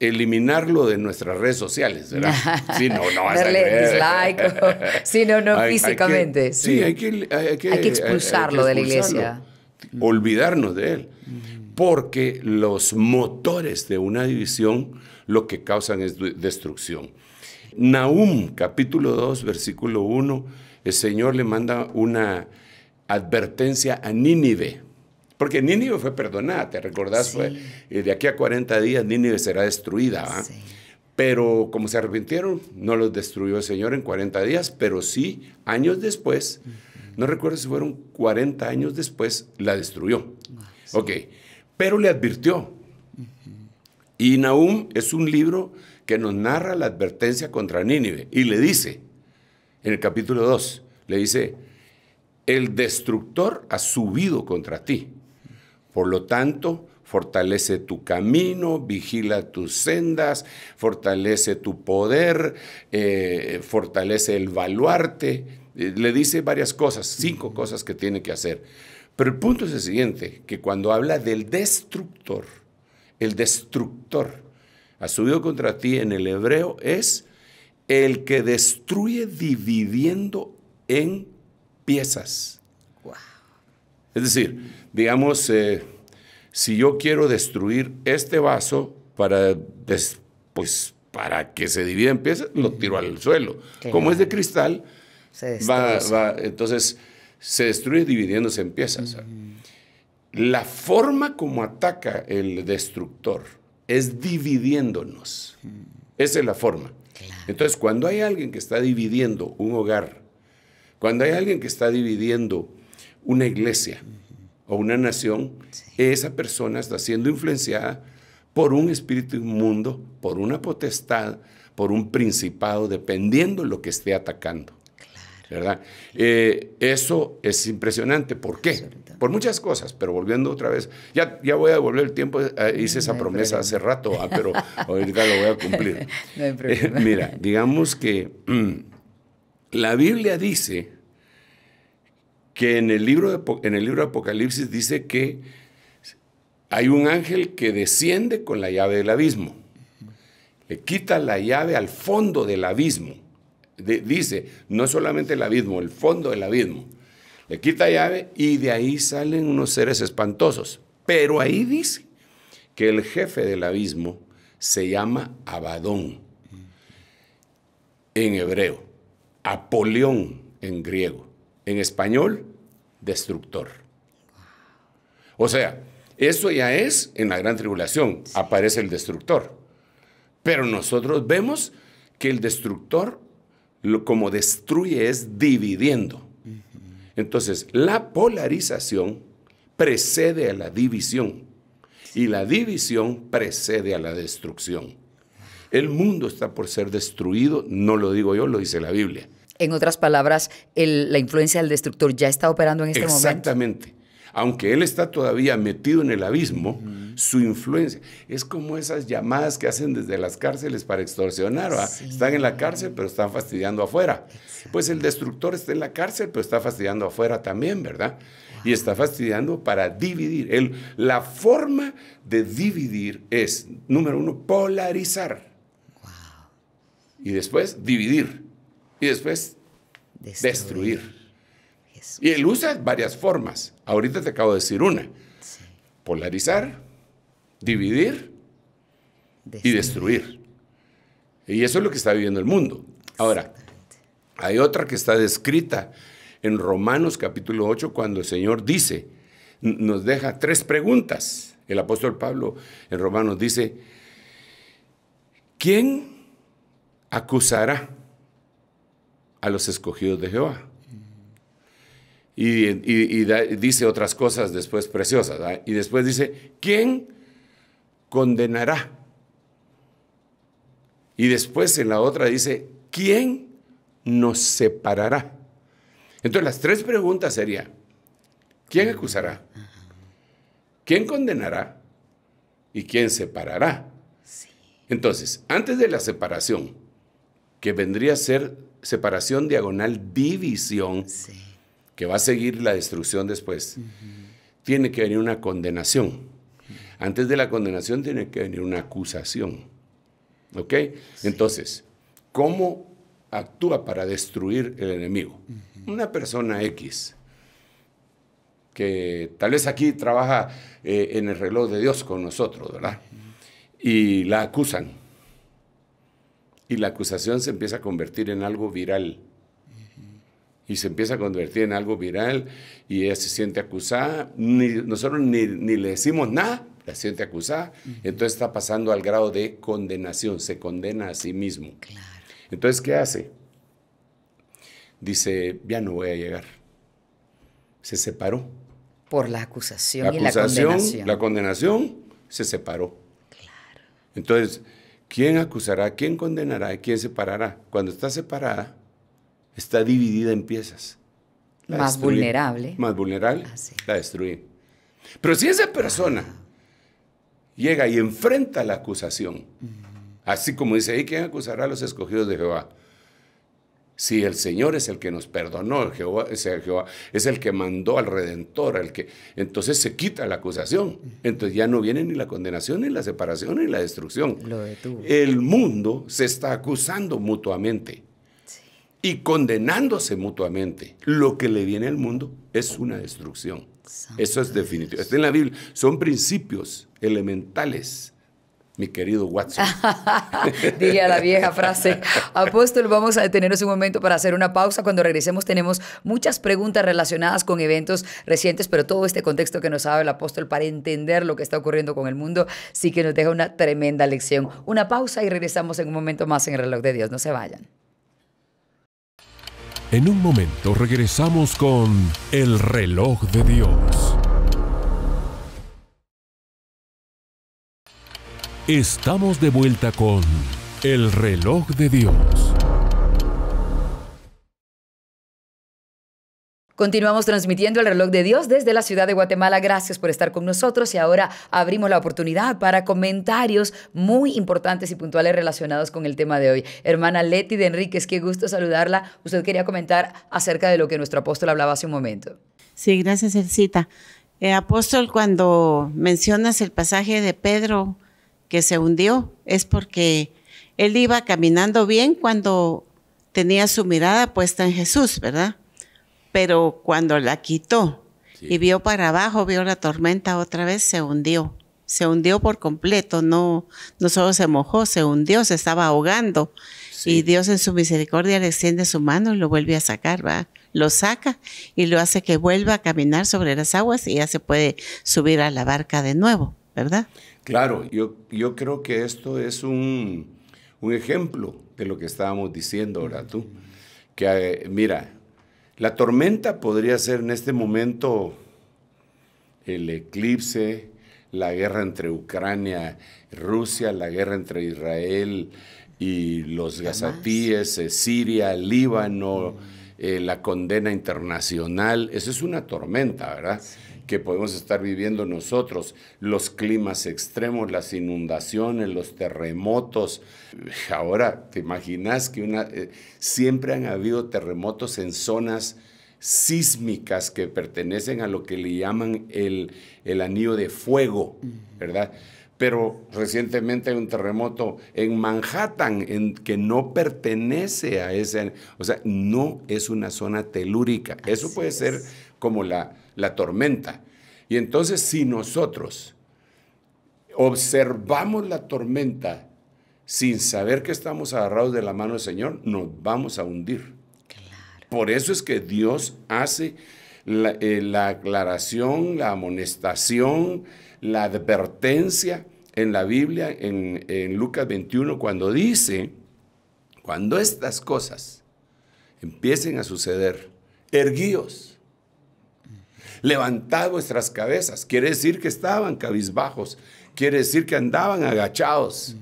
eliminarlo de nuestras redes sociales, ¿verdad? Sí, no, no dislike. no, no, físicamente. sí, hay, que, hay, que, expulsarlo de la iglesia. Olvidarnos de él. Porque los motores de una división lo que causan es destrucción. Nahum, capítulo 2, versículo 1, el Señor le manda una advertencia a Nínive porque Nínive fue perdonada, ¿te recordás? Eh, de aquí a 40 días Nínive será destruida. Pero como se arrepintieron, no los destruyó el Señor en 40 días, pero sí, años después, no recuerdo si fueron 40 años después, la destruyó. Ah, ok, pero le advirtió. Y Nahum es un libro que nos narra la advertencia contra Nínive y le dice, en el capítulo 2, le dice, el destructor ha subido contra ti por lo tanto, fortalece tu camino, vigila tus sendas, fortalece tu poder, eh, fortalece el baluarte. Eh, le dice varias cosas, cinco cosas que tiene que hacer. Pero el punto es el siguiente, que cuando habla del destructor, el destructor, ha subido contra ti en el hebreo es el que destruye dividiendo en piezas. Es decir, digamos, eh, si yo quiero destruir este vaso para, pues, para que se divida en piezas, lo tiro al suelo. Como es de cristal, entonces se destruye dividiéndose en piezas. La forma como ataca el destructor es dividiéndonos. Esa es la forma. Entonces, cuando hay alguien que está dividiendo un hogar, cuando hay alguien que está dividiendo una iglesia, o una nación, esa persona está siendo influenciada por un espíritu inmundo, por una potestad, por un principado, dependiendo de lo que esté atacando. ¿Verdad? Eh, eso es impresionante. ¿Por qué? Por muchas cosas, pero volviendo otra vez, ya, ya voy a devolver el tiempo, eh, hice esa promesa hace rato, ah, pero ahorita lo voy a cumplir. mira, digamos que mm, la Biblia dice que en el libro de, en el libro Apocalipsis dice que hay un ángel que desciende con la llave del abismo. Le quita la llave al fondo del abismo. dice, no solamente el abismo, el fondo del abismo. Le quita llave y de ahí salen unos seres espantosos. Pero ahí dice que el jefe del abismo se llama Abadón en hebreo, Apolión en griego en español, destructor. O sea, eso ya es en la gran tribulación, aparece el destructor. Pero nosotros vemos que el destructor, lo, como destruye, es dividiendo. Entonces, la polarización precede a la división y la división precede a la destrucción. El mundo está por ser destruido, no lo digo yo, lo dice la Biblia. En otras palabras, la influencia del destructor ya está operando en este momento. Exactamente. Aunque él está todavía metido en el abismo, su influencia es como esas llamadas que hacen desde las cárceles para extorsionar. Están en la cárcel, pero están fastidiando afuera. Pues el destructor está en la cárcel, pero está fastidiando afuera también, ¿verdad? Y está fastidiando para dividir. El, la forma de dividir es, número uno, polarizar. Y después, dividir y después destruir. Y él usa varias formas. Ahorita te acabo de decir una. Polarizar, dividir y destruir. Y eso es lo que está viviendo el mundo. Ahora, hay otra que está descrita en Romanos capítulo 8 cuando el Señor dice, nos deja tres preguntas. El apóstol Pablo en Romanos dice, ¿quién acusará? a los escogidos de Jehová. Y, dice otras cosas después preciosas. Y después dice, ¿quién condenará? Y después en la otra dice, ¿quién nos separará? Entonces las tres preguntas serían, ¿quién acusará? ¿Quién condenará? ¿Y quién separará? Entonces, antes de la separación, que vendría a ser separación diagonal división, que va a seguir la destrucción después, tiene que venir una condenación. Antes de la condenación tiene que venir una acusación. ¿Ok? Entonces, ¿cómo actúa para destruir el enemigo? Una persona X, que tal vez aquí trabaja eh, en el reloj de Dios con nosotros, ¿verdad? Y la acusan y la acusación se empieza a convertir en algo viral. Y se empieza a convertir en algo viral y ella se siente acusada. nosotros ni, le decimos nada, la siente acusada. Entonces está pasando al grado de condenación, se condena a sí mismo. Claro. Entonces, ¿qué hace? Dice, ya no voy a llegar. Se separó. Por la acusación, la acusación la condenación. La condenación se separó. Claro. Entonces, ¿Quién acusará? ¿Quién condenará? ¿Quién separará? Cuando está separada, está dividida en piezas. más vulnerable. Más vulnerable, ah, la destruye. Pero si esa persona llega y enfrenta la acusación, así como dice, ahí, quién acusará a los escogidos de Jehová? Si el Señor es el que nos perdonó, Jehová, es el, que mandó al Redentor, el que, entonces se quita la acusación. Entonces ya no viene ni la condenación, ni la separación, ni la destrucción. Lo el mundo se está acusando mutuamente y condenándose mutuamente. Lo que le viene al mundo es una destrucción. Eso es definitivo. Está en la Biblia. Son principios elementales mi querido Watson. Diga la vieja frase. Apóstol, vamos a detenernos un momento para hacer una pausa. Cuando regresemos tenemos muchas preguntas relacionadas con eventos recientes, pero todo este contexto que nos ha el apóstol para entender lo que está ocurriendo con el mundo sí que nos deja una tremenda lección. Una pausa y regresamos en un momento más en el reloj de Dios. No se vayan. En un momento regresamos con el reloj de Dios. Estamos de vuelta con El reloj de Dios. Continuamos transmitiendo el reloj de Dios desde la ciudad de Guatemala. Gracias por estar con nosotros y ahora abrimos la oportunidad para comentarios muy importantes y puntuales relacionados con el tema de hoy. Hermana Leti de Enríquez, qué gusto saludarla. Usted quería comentar acerca de lo que nuestro apóstol hablaba hace un momento. Sí, gracias, Elcita. Eh, apóstol, cuando mencionas el pasaje de Pedro que se hundió es porque él iba caminando bien cuando tenía su mirada puesta en Jesús, ¿verdad? Pero cuando la quitó y vio para abajo, vio la tormenta otra vez, se hundió. Se hundió por completo, no, no solo se mojó, se hundió, se estaba ahogando. Y Dios en su misericordia le extiende su mano y lo vuelve a sacar, ¿va? Lo saca y lo hace que vuelva a caminar sobre las aguas y ya se puede subir a la barca de nuevo, ¿verdad? Claro, yo, creo que esto es un, ejemplo de lo que estábamos diciendo ahora tú. Que eh, mira, la tormenta podría ser en este momento el eclipse, la guerra entre Ucrania, y Rusia, la guerra entre Israel y los gazatíes, eh, Siria, Líbano, eh, la condena internacional. Eso es una tormenta, ¿verdad? que podemos estar viviendo nosotros, los climas extremos, las inundaciones, los terremotos. Ahora, ¿te imaginas que una, eh, siempre han habido terremotos en zonas sísmicas que pertenecen a lo que le llaman el, el anillo de fuego, ¿verdad? pero recientemente hay un terremoto en Manhattan en que no pertenece a ese, o sea, no es una zona telúrica. Eso puede ser como la, la tormenta. Y entonces si nosotros observamos la tormenta sin saber que estamos agarrados de la mano del Señor, nos vamos a hundir. Por eso es que Dios hace eh, la, aclaración, la amonestación, la advertencia en la Biblia, en, en Lucas 21, cuando dice, cuando estas cosas empiecen a suceder, erguíos levantad vuestras cabezas. Quiere decir que estaban cabizbajos, quiere decir que andaban agachados,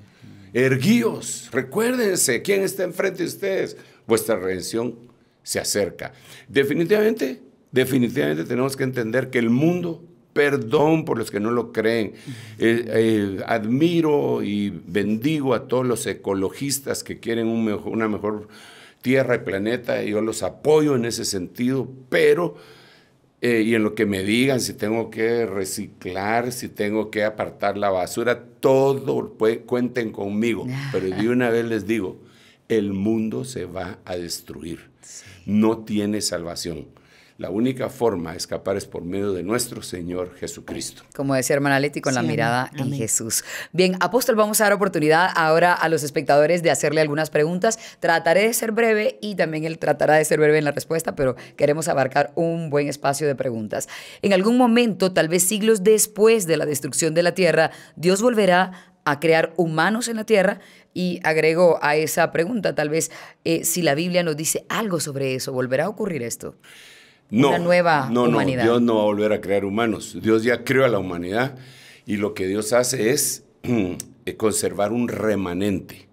erguíos. Recuérdense quién está enfrente de ustedes. Vuestra redención se acerca. Definitivamente, definitivamente tenemos que entender que el mundo Perdón por los que no lo creen. Eh, eh, admiro y bendigo a todos los ecologistas que quieren una mejor tierra y planeta. Yo los apoyo en ese sentido, pero eh, y en lo que me digan, si tengo que reciclar, si tengo que apartar la basura, todo cuenten conmigo. Pero de una vez les digo, el mundo se va a destruir. No tiene salvación. La única forma de escapar es por medio de nuestro Señor Jesucristo. Como decía hermana Leti, con la mirada en Jesús. Bien, apóstol, vamos a dar oportunidad ahora a los espectadores de hacerle algunas preguntas. Trataré de ser breve y también él tratará de ser breve en la respuesta, pero queremos abarcar un buen espacio de preguntas. En algún momento, tal vez siglos después de la destrucción de la tierra, Dios volverá a crear humanos en la tierra y agrego a esa pregunta tal vez eh, si la Biblia nos dice algo sobre eso, ¿volverá a ocurrir esto? no, no, Dios no va a volver a crear humanos. Dios ya creó a la humanidad y lo que Dios hace es eh, conservar un remanente.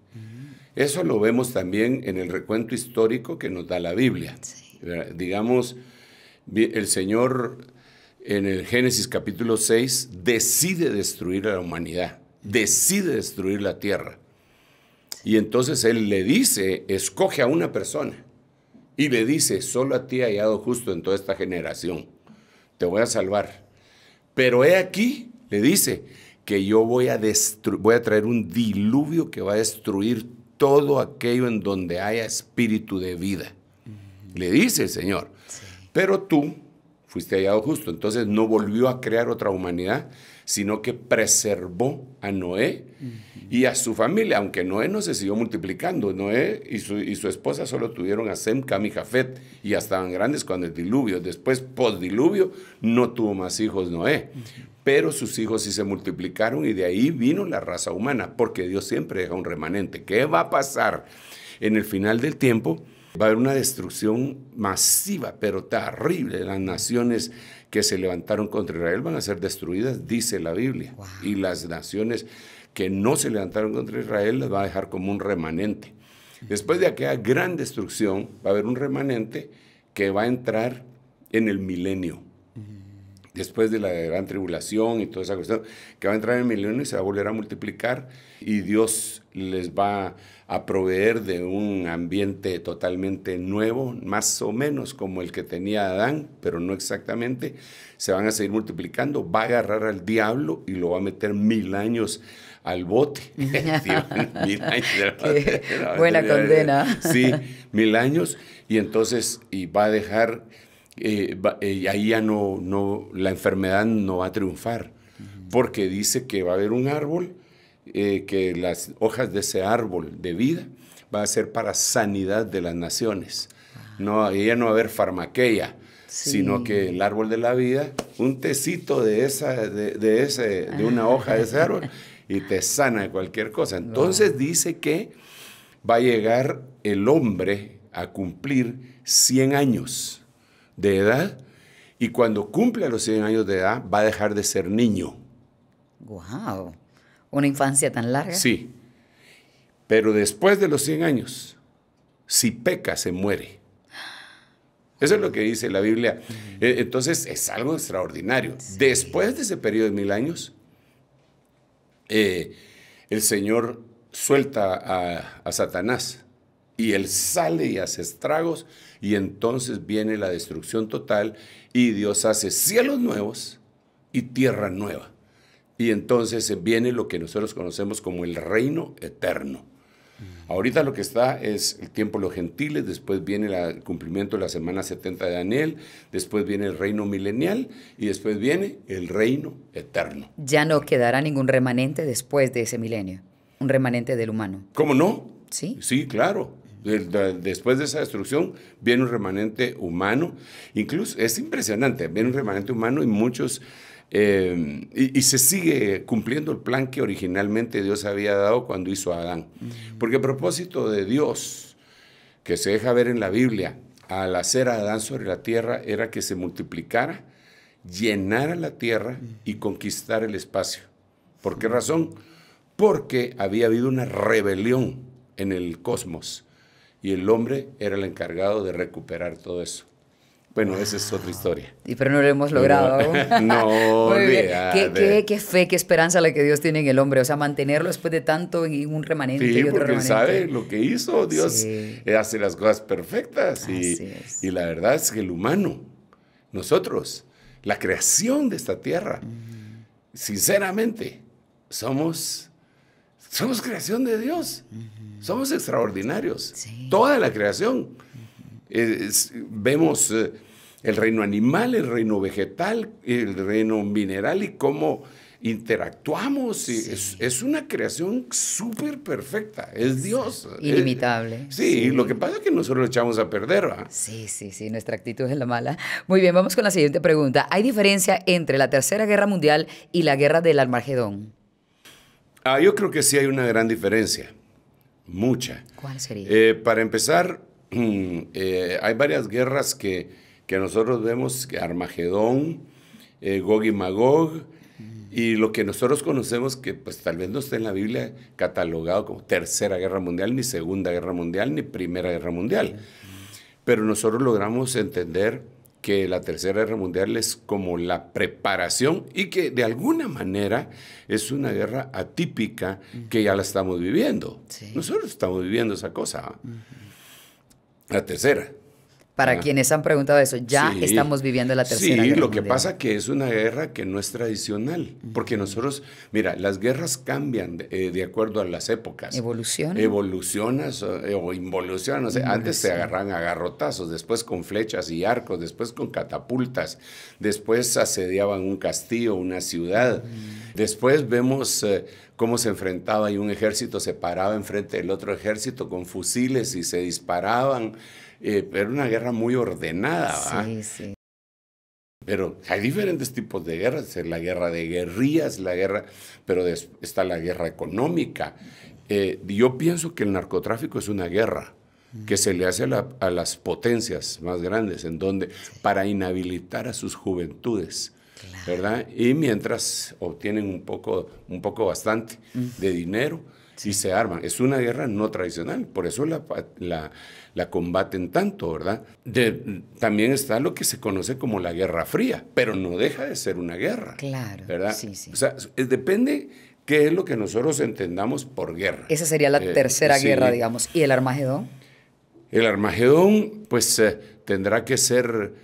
Eso lo vemos también en el recuento histórico que nos da la Biblia. Digamos, el Señor en el Génesis capítulo 6 decide destruir a la humanidad, decide destruir la tierra. Y entonces Él le dice, escoge a una persona y le dice, solo a ti ha hallado justo en toda esta generación, te voy a salvar. Pero he aquí, le dice, que yo voy a, voy a traer un diluvio que va a destruir todo aquello en donde haya espíritu de vida. Le dice el Señor, pero tú fuiste hallado justo. Entonces no volvió a crear otra humanidad, sino que preservó a Noé y a su familia, aunque Noé no se siguió multiplicando. Noé y su, y su esposa solo tuvieron a Sem, Cam y Jafet, y ya estaban grandes cuando el diluvio. Después, post diluvio, no tuvo más hijos Noé. Pero sus hijos sí se multiplicaron y de ahí vino la raza humana, porque Dios siempre deja un remanente. ¿Qué va a pasar en el final del tiempo? Va a haber una destrucción masiva, pero terrible, las naciones que se levantaron contra Israel van a ser destruidas, dice la Biblia. Y las naciones que no se levantaron contra Israel les va a dejar como un remanente. Después de aquella gran destrucción va a haber un remanente que va a entrar en el milenio. Después de la gran tribulación y toda esa cuestión, que va a entrar en el milenio y se va a volver a multiplicar y Dios les va a proveer de un ambiente totalmente nuevo, más o menos como el que tenía Adán, pero no exactamente. Se van a seguir multiplicando, va a agarrar al diablo y lo va a meter mil años al bote. años. buena condena. Sí, mil años. Y entonces, y va a dejar, eh, eh, ahí ya no, no, la enfermedad no va a triunfar, porque dice que va a haber un árbol, eh, que las hojas de ese árbol de vida va a ser para sanidad de las naciones. Ah. No, ella no va a haber farmaqueia. sino que el árbol de la vida, un tecito de esa, de, de ese, de una hoja de ese árbol, y te sana de cualquier cosa. Entonces dice que va a llegar el hombre a cumplir 100 años de edad y cuando cumpla los 100 años de edad va a dejar de ser niño. ¡Wow! ¿Una infancia tan larga? Sí. Pero después de los 100 años, si peca, se muere. Eso es lo que dice la Biblia. E-, entonces es algo extraordinario. Después de ese periodo de mil años, eh, el Señor suelta a, a Satanás y él sale y hace estragos y entonces viene la destrucción total y Dios hace cielos nuevos y tierra nueva. Y entonces viene lo que nosotros conocemos como el reino eterno. Mm. Ahorita lo que está es el tiempo de los gentiles, después viene el cumplimiento de la semana 70 de Daniel, después viene el reino milenial y después viene el reino eterno. Ya no quedará ningún remanente después de ese milenio, un remanente del humano. ¿Cómo no? Sí. Sí, claro. Después de esa destrucción viene un remanente humano, incluso es impresionante, viene un remanente humano y muchos Em, y, y, se sigue cumpliendo el plan que originalmente Dios había dado cuando hizo a Adán. Porque el propósito de Dios, que se deja ver en la Biblia, al hacer a Adán sobre la tierra, era que se multiplicara, llenara la tierra y conquistara el espacio. ¿Por qué razón? Porque había habido una rebelión en el cosmos y el hombre era el encargado de recuperar todo eso. Bueno, esa es otra historia. Y pero no lo hemos logrado no, no qué, fe, qué esperanza la que Dios tiene en el hombre. O sea, mantenerlo después de tanto en un remanente sí, y otro porque sabe lo que hizo. Dios eh, hace las cosas perfectas. Y, y, la verdad es que el humano, nosotros, la creación de esta tierra, sinceramente, somos, somos creación de Dios. Somos extraordinarios. Toda la creación vemos eh, el reino animal, el reino vegetal, el reino mineral y cómo interactuamos. Es, una creación súper perfecta. Es Dios. Eh, Ilimitable. Sí, lo que pasa es que nosotros lo echamos a perder. Sí, sí, sí, nuestra actitud es la mala. Muy bien, vamos con la siguiente pregunta. ¿Hay diferencia entre la Tercera Guerra Mundial y la Guerra del Armagedón? Ah, yo creo que sí hay una gran diferencia. Mucha. ¿Cuál sería? Eh, para empezar, Mm, eh, hay varias guerras que, que nosotros vemos, Armagedón, eh, Gog y Magog, y lo que nosotros conocemos, que pues tal vez no esté en la Biblia catalogado como Tercera Guerra Mundial, ni Segunda Guerra Mundial, ni Primera Guerra Mundial. Pero nosotros logramos entender que la Tercera Guerra Mundial es como la preparación y que de alguna manera es una guerra atípica que ya la estamos viviendo. Nosotros estamos viviendo esa cosa. La tercera, para quienes han preguntado eso, ya estamos viviendo la tercera guerra. Sí, lo que pasa pasa que es una guerra que no es tradicional, porque nosotros, mira, las guerras cambian de, eh, acuerdo a las épocas. Evolucionan. Evolucionan o, eh, involucionan. antes se agarran a garrotazos, después con flechas y arcos, después con catapultas, después asediaban un castillo, una ciudad. Después vemos eh, cómo se enfrentaba y un ejército se paraba enfrente del otro ejército con fusiles y se disparaban. Eh, era una guerra muy ordenada. Sí, sí. Pero hay diferentes tipos de guerras, la guerra de guerrillas, la guerra, pero está la guerra económica. Eh, yo pienso que el narcotráfico es una guerra que se le hace a, las potencias más grandes, en donde para inhabilitar a sus juventudes, ¿verdad? Y mientras obtienen un poco, un poco bastante de dinero, y se arman. Es una guerra no tradicional, por eso la la combaten tanto, ¿verdad? también está lo que se conoce como la Guerra Fría, pero no deja de ser una guerra. Claro. ¿Verdad? Sí, sí. O sea, eh, depende qué es lo que nosotros entendamos por guerra. Esa sería la eh, tercera guerra, digamos. ¿Y el Armagedón? El Armagedón, pues, eh, tendrá que ser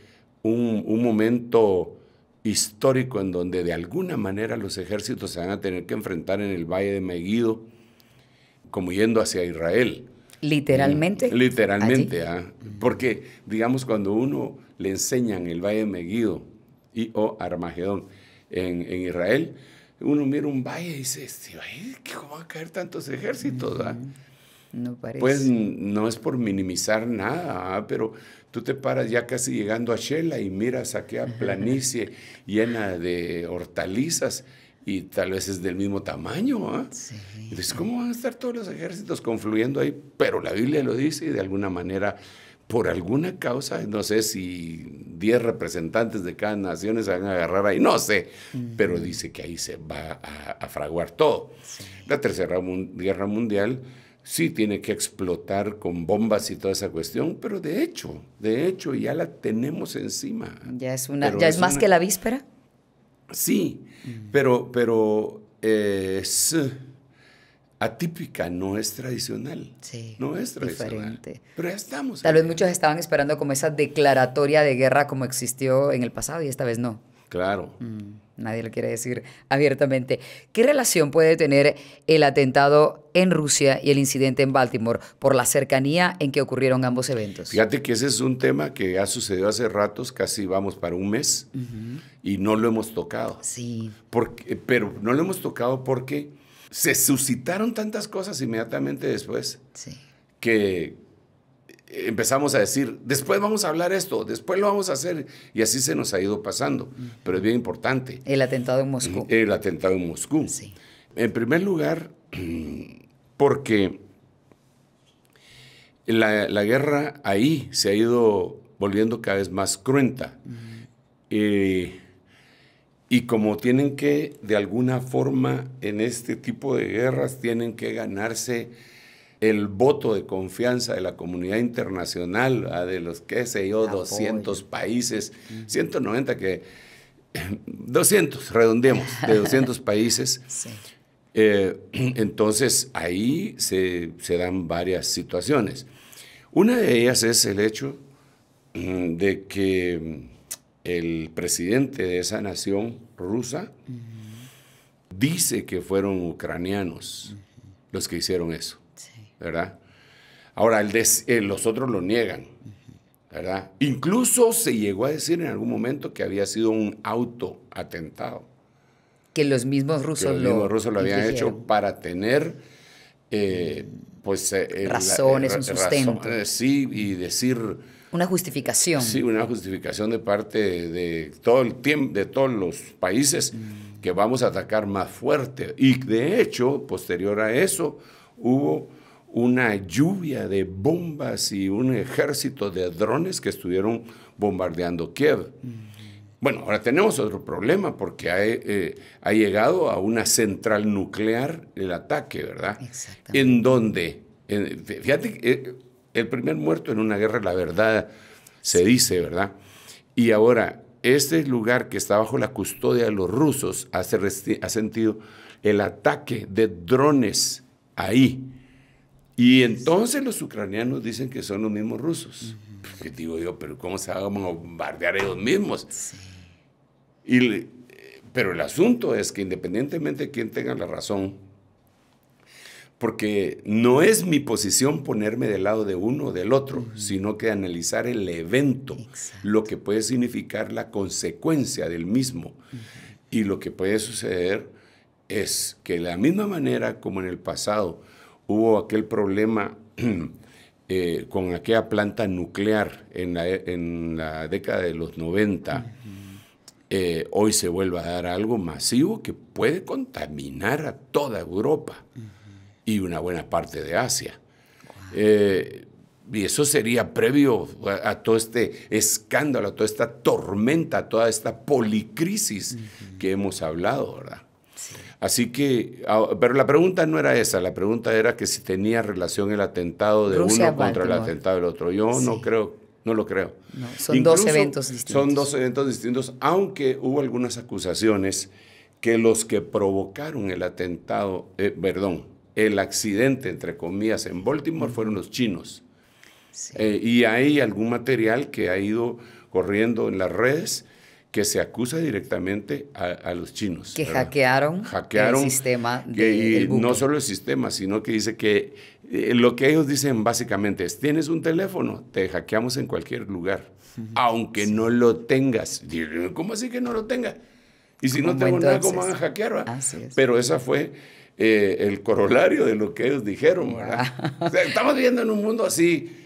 un, un momento histórico en donde de alguna manera los ejércitos se van a tener que enfrentar en el Valle de Meguido, como yendo hacia Israel. Literalmente. Mm. Literalmente, ah. porque digamos cuando uno le enseñan el Valle de Meguido y o Armagedón en, Israel, uno mira un valle y dice, este ¿cómo van a caer tantos ejércitos? Ah? Mm, pues no es por minimizar nada, ah, pero tú te paras ya casi llegando a Shela y miras aquella planicie llena de hortalizas y tal vez es del mismo tamaño. ¿eh? ¿ah? Entonces, ¿cómo van a estar todos los ejércitos confluyendo ahí? Pero la Biblia lo dice y de alguna manera, por alguna causa, no sé si 10 representantes de cada nación se van a agarrar ahí, no sé, pero dice que ahí se va a, fraguar todo. La Tercera Guerra Mundial sí tiene que explotar con bombas y toda esa cuestión, pero de hecho, de hecho ya la tenemos encima. Ya es una, ya es, más que la víspera. Sí, mm. pero, pero eh, es atípica, no es tradicional. Sí. No es tradicional. Diferente. Pero ya estamos. Tal vez muchos estaban esperando como esa declaratoria de guerra como existió en el pasado y esta vez no. Claro. Mm nadie le quiere decir abiertamente, ¿qué relación puede tener el atentado en Rusia y el incidente en Baltimore por la cercanía en que ocurrieron ambos eventos? Fíjate que ese es un tema que ha sucedido hace ratos, casi vamos para un mes, y no lo hemos tocado. Sí. pero no lo hemos tocado porque se suscitaron tantas cosas inmediatamente después. Sí. Que, empezamos a decir, después vamos a hablar esto, después lo vamos a hacer, y así se nos ha ido pasando, pero es bien importante. El atentado en Moscú. El atentado en Moscú. En primer lugar, porque la, la guerra ahí se ha ido volviendo cada vez más cruenta. Eh, y como tienen que, de alguna forma, en este tipo de guerras, tienen que ganarse el voto de confianza de la comunidad internacional, de los, que sé yo, 200 países, 190 que, 200, redondeamos, de 200 países. Eh, entonces ahí se, dan varias situaciones. Una de ellas es el hecho mm, de que mm, el presidente de esa nación rusa dice que fueron ucranianos los que hicieron eso. ¿verdad? Ahora, eh, los otros lo niegan, ¿verdad? Incluso se llegó a decir en algún momento que había sido un auto atentado Que los mismos rusos, los lo, rusos lo habían hecho para tener, eh, pues... Eh, razones, un sustento. sí, y decir... Una justificación. Sí, una justificación de parte de, todo el tiempo, de todos los países mm. que vamos a atacar más fuerte. Y de hecho, posterior a eso, hubo una lluvia de bombas y un ejército de drones que estuvieron bombardeando Kiev. Mm. Bueno, ahora tenemos otro problema porque eh, ha, llegado a una central nuclear el ataque, ¿verdad? Exactamente. En donde, fíjate, eh, el primer muerto en una guerra, la verdad, se dice, ¿verdad? Y ahora, este lugar que está bajo la custodia de los rusos ha sentido el ataque de drones ahí y entonces los ucranianos dicen que son los mismos rusos. digo yo, pero ¿cómo se van a bombardear ellos mismos? pero el asunto es que independientemente de quién tenga la razón, porque no es mi posición ponerme del lado de uno o del otro, sino que analizar el evento, lo que puede significar la consecuencia del mismo. Y lo que puede suceder es que de la misma manera como en el pasado, hubo aquel problema eh, con aquella planta nuclear en la, década de los 90, eh, hoy se vuelve a dar algo masivo que puede contaminar a toda Europa y una buena parte de Asia. Eh, y eso sería previo a, todo este escándalo, a toda esta tormenta, a toda esta policrisis que hemos hablado, ¿verdad? Así que, ah, pero la pregunta no era esa, la pregunta era que si tenía relación el atentado de uno contra el atentado del otro. Yo no creo, no lo creo. son dos eventos distintos. Son dos eventos distintos, aunque hubo algunas acusaciones que los que provocaron el atentado, eh, perdón, el accidente, entre comillas, en Baltimore fueron los chinos. Eh, y hay algún material que ha ido corriendo en las redes que se acusa directamente a, los chinos. Que hackearon, el sistema. De, y no solo el sistema, sino que dice que eh, lo que ellos dicen básicamente es, tienes un teléfono, te hackeamos en cualquier lugar, aunque no lo tengas. ¿Cómo así que no lo tenga? Y si no tengo nada, ¿cómo van a hackear? Pero esa fue eh, el corolario de lo que ellos dijeron. estamos viviendo en un mundo así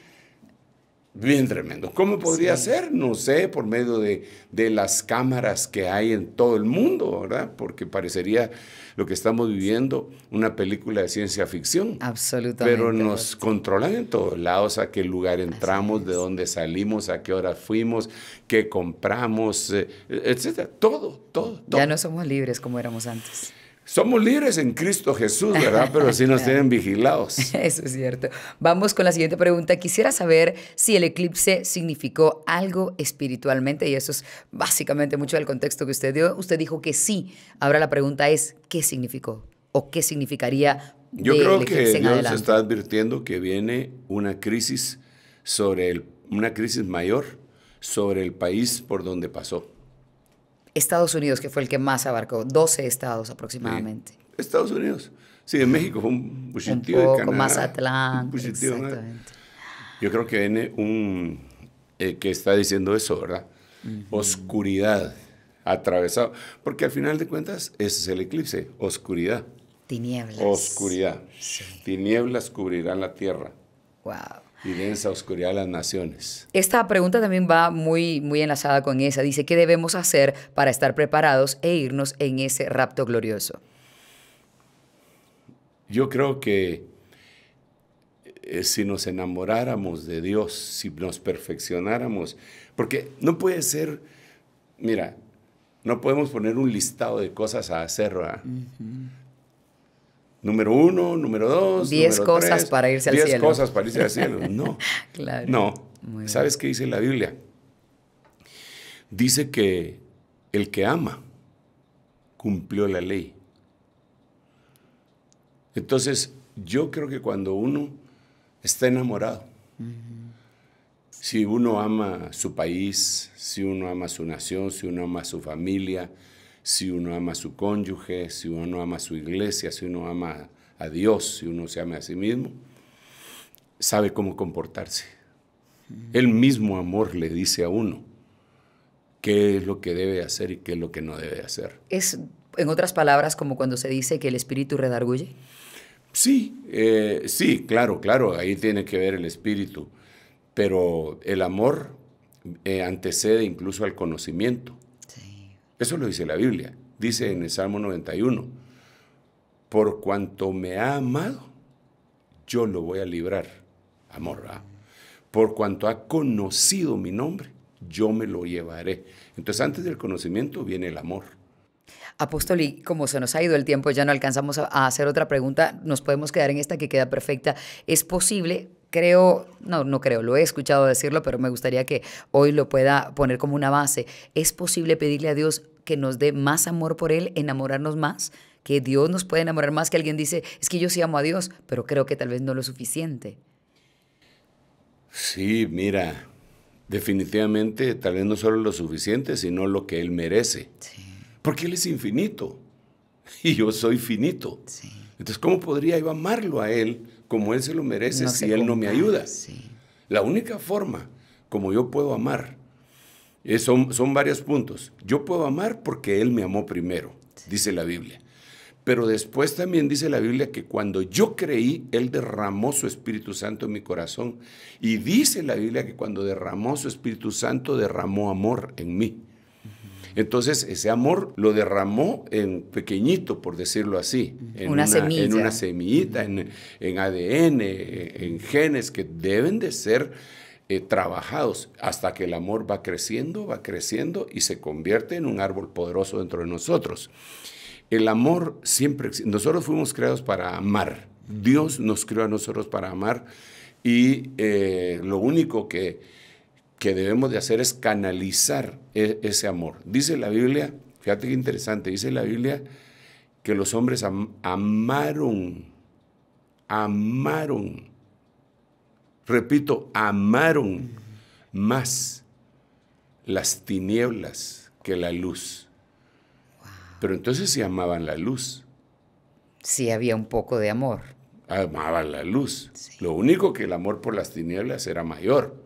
Bien tremendo. ¿Cómo podría ser? No sé, por medio de, de, las cámaras que hay en todo el mundo, ¿verdad? Porque parecería lo que estamos viviendo una película de ciencia ficción. Absolutamente. Pero nos controlan en todos lados, a qué lugar entramos, de dónde salimos, a qué hora fuimos, qué compramos, eh, etcétera. Todo, todo, todo. Ya no somos libres como éramos antes. Somos libres en Cristo Jesús, ¿verdad? Pero sí nos tienen vigilados. Eso es cierto. Vamos con la siguiente pregunta. Quisiera saber si el eclipse significó algo espiritualmente y eso es básicamente mucho del contexto que usted dio. Usted dijo que sí. Ahora la pregunta es, ¿qué significó? ¿O qué significaría? De yo creo que Dios está advirtiendo que viene una crisis sobre el, una crisis mayor sobre el país por donde pasó. Estados Unidos, que fue el que más abarcó, 12 estados aproximadamente. Estados Unidos. Sí, en México fue un positivo un poco, de Canadá, exactamente. Yo creo que viene un eh, que está diciendo eso, ¿verdad? Oscuridad, atravesado. Porque al final de cuentas, ese es el eclipse, oscuridad. Tinieblas. Oscuridad. Tinieblas cubrirán la tierra. Wow y densa oscuridad a las naciones. Esta pregunta también va muy, muy enlazada con esa. Dice, ¿qué debemos hacer para estar preparados e irnos en ese rapto glorioso? Yo creo que eh, si nos enamoráramos de Dios, si nos perfeccionáramos, porque no puede ser, mira, no podemos poner un listado de cosas a hacer, ¿verdad? número uno, número dos. Diez cosas para irse al cielo. Diez cosas para irse al cielo. No. No. ¿Sabes qué dice la Biblia? Dice que el que ama cumplió la ley. Entonces, yo creo que cuando uno está enamorado, si uno ama su país, si uno ama su nación, si uno ama su familia, si uno ama a su cónyuge, si uno ama a su iglesia, si uno ama a Dios, si uno se ama a sí mismo, sabe cómo comportarse. El mismo amor le dice a uno qué es lo que debe hacer y qué es lo que no debe hacer. Es, en otras palabras, como cuando se dice que el espíritu redarguye. Sí, eh, sí, claro, claro, ahí tiene que ver el espíritu, pero el amor eh, antecede incluso al conocimiento. Eso lo dice la Biblia. Dice en el Salmo 91, por cuanto me ha amado, yo lo voy a librar. Amor, ¿verdad? Por cuanto ha conocido mi nombre, yo me lo llevaré. Entonces antes del conocimiento viene el amor. Apóstol, y como se nos ha ido el tiempo, ya no alcanzamos a hacer otra pregunta, nos podemos quedar en esta que queda perfecta. ¿Es posible, creo, no, no creo, lo he escuchado decirlo, pero me gustaría que hoy lo pueda poner como una base. ¿Es posible pedirle a Dios que nos dé más amor por Él, enamorarnos más, que Dios nos puede enamorar más que alguien dice, es que yo sí amo a Dios, pero creo que tal vez no lo suficiente. Sí, mira, definitivamente tal vez no solo lo suficiente, sino lo que Él merece. Porque Él es infinito y yo soy finito. Entonces, ¿cómo podría yo amarlo a Él como Él se lo merece si Él no me ayuda? La única forma como yo puedo amar eh, son, varios puntos. Yo puedo amar porque Él me amó primero, dice la Biblia. Pero después también dice la Biblia que cuando yo creí, Él derramó su Espíritu Santo en mi corazón. Y dice la Biblia que cuando derramó su Espíritu Santo, derramó amor en mí. Entonces, ese amor lo derramó en pequeñito, por decirlo así, en una, semillita, en, en ADN, en genes que deben de ser eh, trabajados hasta que el amor va creciendo, va creciendo y se convierte en un árbol poderoso dentro de nosotros. El amor siempre, nosotros fuimos creados para amar, Dios nos creó a nosotros para amar y eh, lo único que, que debemos de hacer es canalizar e-, ese amor. Dice la Biblia, fíjate qué interesante, dice la Biblia que los hombres amaron, amaron repito, amaron más las tinieblas que la luz. Pero entonces si amaban la luz. Sí, había un poco de amor. Amaban la luz. Lo único que el amor por las tinieblas era mayor.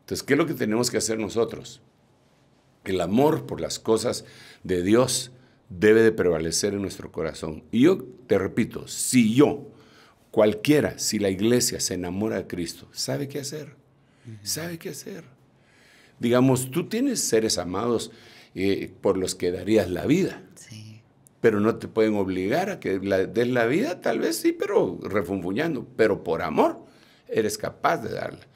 Entonces, ¿qué es lo que tenemos que hacer nosotros? El amor por las cosas de Dios debe de prevalecer en nuestro corazón. Y yo te repito, si yo Cualquiera, si la iglesia se enamora de Cristo, sabe qué hacer. Sabe qué hacer. Digamos, tú tienes seres amados eh, por los que darías la vida. Sí. Pero no te pueden obligar a que des la vida, tal vez sí, pero refunfuñando. Pero por amor eres capaz de darla.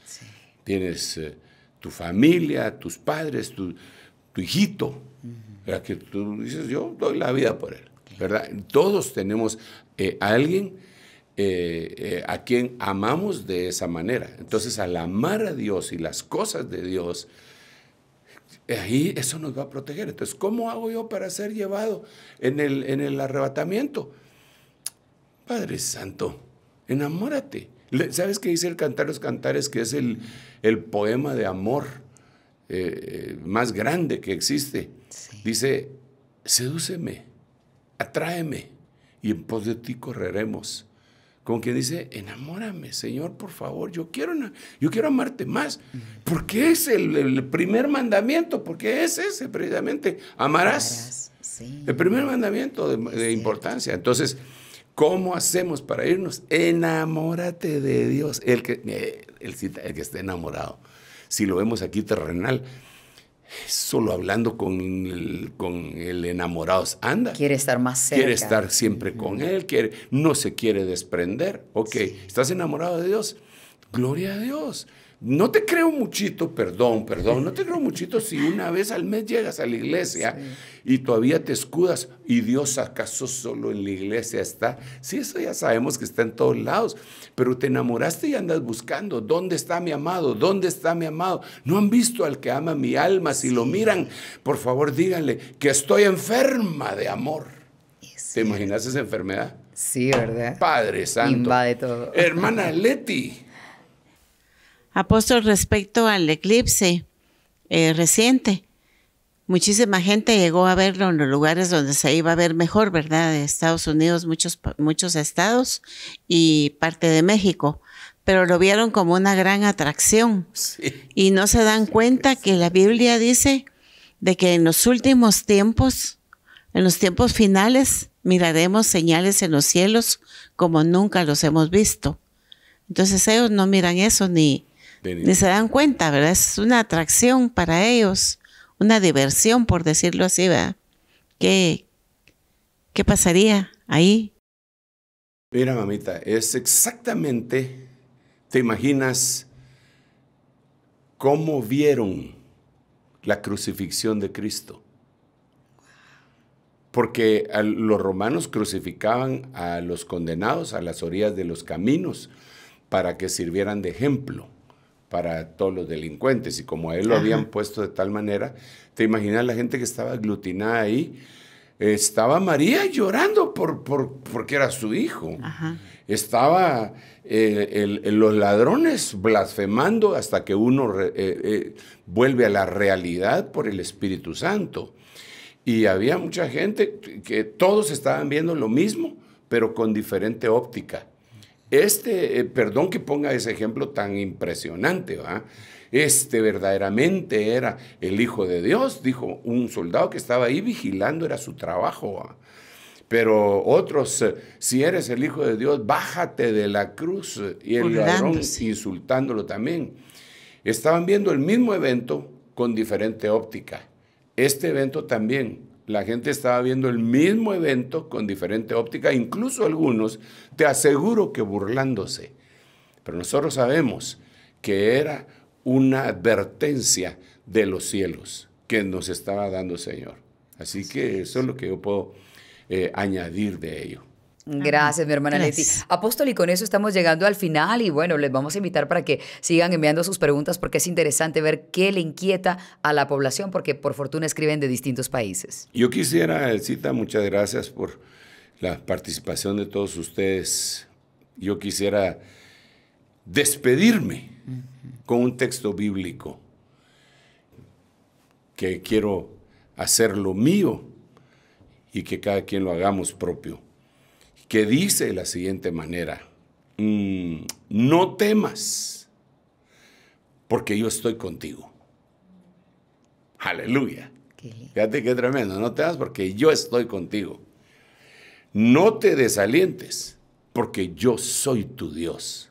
Tienes eh, tu familia, tus padres, tu, hijito. Que tú dices, yo doy la vida por él. ¿verdad? Todos tenemos a eh, alguien eh, eh, a quien amamos de esa manera. Entonces, al amar a Dios y las cosas de Dios, eh, ahí eso nos va a proteger. Entonces, ¿cómo hago yo para ser llevado en el, en el arrebatamiento? Padre Santo, enamórate. ¿Sabes qué dice el Cantar los Cantares? Que es el, poema de amor más grande que existe. Dice, sedúceme, atráeme, y en pos de ti correremos con quien dice, enamórame, Señor, por favor, yo quiero, yo quiero amarte más. Porque es el, primer mandamiento, porque es ese precisamente, amarás. El primer mandamiento de, importancia. Entonces, ¿Cómo hacemos para irnos? Enamórate de Dios. El que, eh, el, el que esté enamorado. Si lo vemos aquí terrenal, solo hablando con el, enamorado anda. Quiere estar más cerca. Quiere estar siempre con él, quiere, no se quiere desprender. Ok, ¿estás enamorado de Dios? Gloria a Dios. No te creo muchito, perdón, perdón, no te creo muchito si una vez al mes llegas a la iglesia y todavía te escudas y Dios acaso solo en la iglesia está. Sí, eso ya sabemos que está en todos lados, pero te enamoraste y andas buscando, ¿dónde está mi amado? ¿Dónde está mi amado? No han visto al que ama mi alma, si lo miran, por favor díganle que estoy enferma de amor. ¿Te imaginas esa enfermedad? Sí, ¿verdad? Padre Santo. Invade todo. Hermana Leti. Apóstol, respecto al eclipse eh, reciente, muchísima gente llegó a verlo en los lugares donde se iba a ver mejor, ¿verdad? De Estados Unidos, muchos, muchos estados y parte de México, pero lo vieron como una gran atracción. Y no se dan cuenta que la Biblia dice de que en los últimos tiempos, en los tiempos finales, miraremos señales en los cielos como nunca los hemos visto. Entonces ellos no miran eso ni, ni se dan cuenta, ¿verdad? Es una atracción para ellos, una diversión, por decirlo así, ¿verdad? ¿Qué, pasaría ahí? Mira, mamita, es exactamente, te imaginas cómo vieron la crucifixión de Cristo. Porque los romanos crucificaban a los condenados a las orillas de los caminos para que sirvieran de ejemplo para todos los delincuentes. Y como a él lo habían puesto de tal manera, te imaginas la gente que estaba aglutinada ahí. Estaba María llorando por, porque era su hijo. Estaba eh, los ladrones blasfemando hasta que uno eh, eh, vuelve a la realidad por el Espíritu Santo. Y había mucha gente que todos estaban viendo lo mismo, pero con diferente óptica. Este, eh, perdón que ponga ese ejemplo tan impresionante, ¿va? Este verdaderamente era el Hijo de Dios, dijo un soldado que estaba ahí vigilando, era su trabajo. Pero otros, eh, si eres el Hijo de Dios, bájate de la cruz. Y el ladrón insultándolo también. Estaban viendo el mismo evento con diferente óptica. Este evento también la gente estaba viendo el mismo evento con diferente óptica, incluso algunos, te aseguro que burlándose. Pero nosotros sabemos que era una advertencia de los cielos que nos estaba dando el Señor. Así que eso es lo que yo puedo eh, añadir de ello. Gracias, mi hermana Leti. Apóstol, y con eso estamos llegando al final y bueno, les vamos a invitar para que sigan enviando sus preguntas porque es interesante ver qué le inquieta a la población porque por fortuna escriben de distintos países. Yo quisiera, Elcita, muchas gracias por la participación de todos ustedes. Yo quisiera despedirme con un texto bíblico que quiero hacerlo mío y que cada quien lo hagamos propio que dice de la siguiente manera, mm, no temas, porque yo estoy contigo. Aleluya. Fíjate qué tremendo, no temas porque yo estoy contigo. No te desalientes, porque yo soy tu Dios.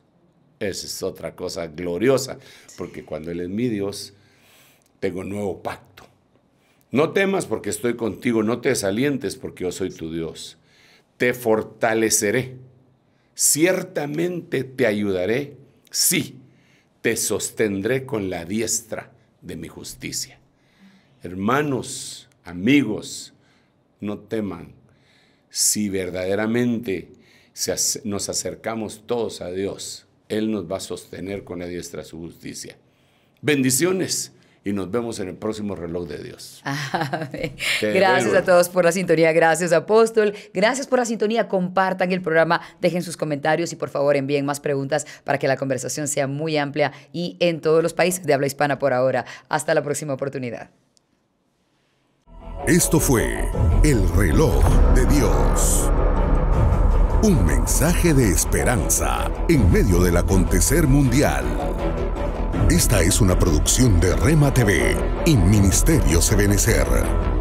Esa es otra cosa gloriosa, porque cuando Él es mi Dios, tengo nuevo pacto. No temas porque estoy contigo, no te desalientes porque yo soy tu Dios te fortaleceré, ciertamente te ayudaré, sí, te sostendré con la diestra de mi justicia. Hermanos, amigos, no teman. Si verdaderamente nos acercamos todos a Dios, Él nos va a sostener con la diestra de su justicia. Bendiciones y nos vemos en el próximo reloj de Dios. gracias a todos por la sintonía, gracias Apóstol, gracias por la sintonía, compartan el programa, dejen sus comentarios y por favor envíen más preguntas para que la conversación sea muy amplia y en todos los países de habla hispana por ahora. Hasta la próxima oportunidad. Esto fue El reloj de Dios. Un mensaje de esperanza en medio del acontecer mundial. Esta es una producción de Rema TV y Ministerio Sebenecer.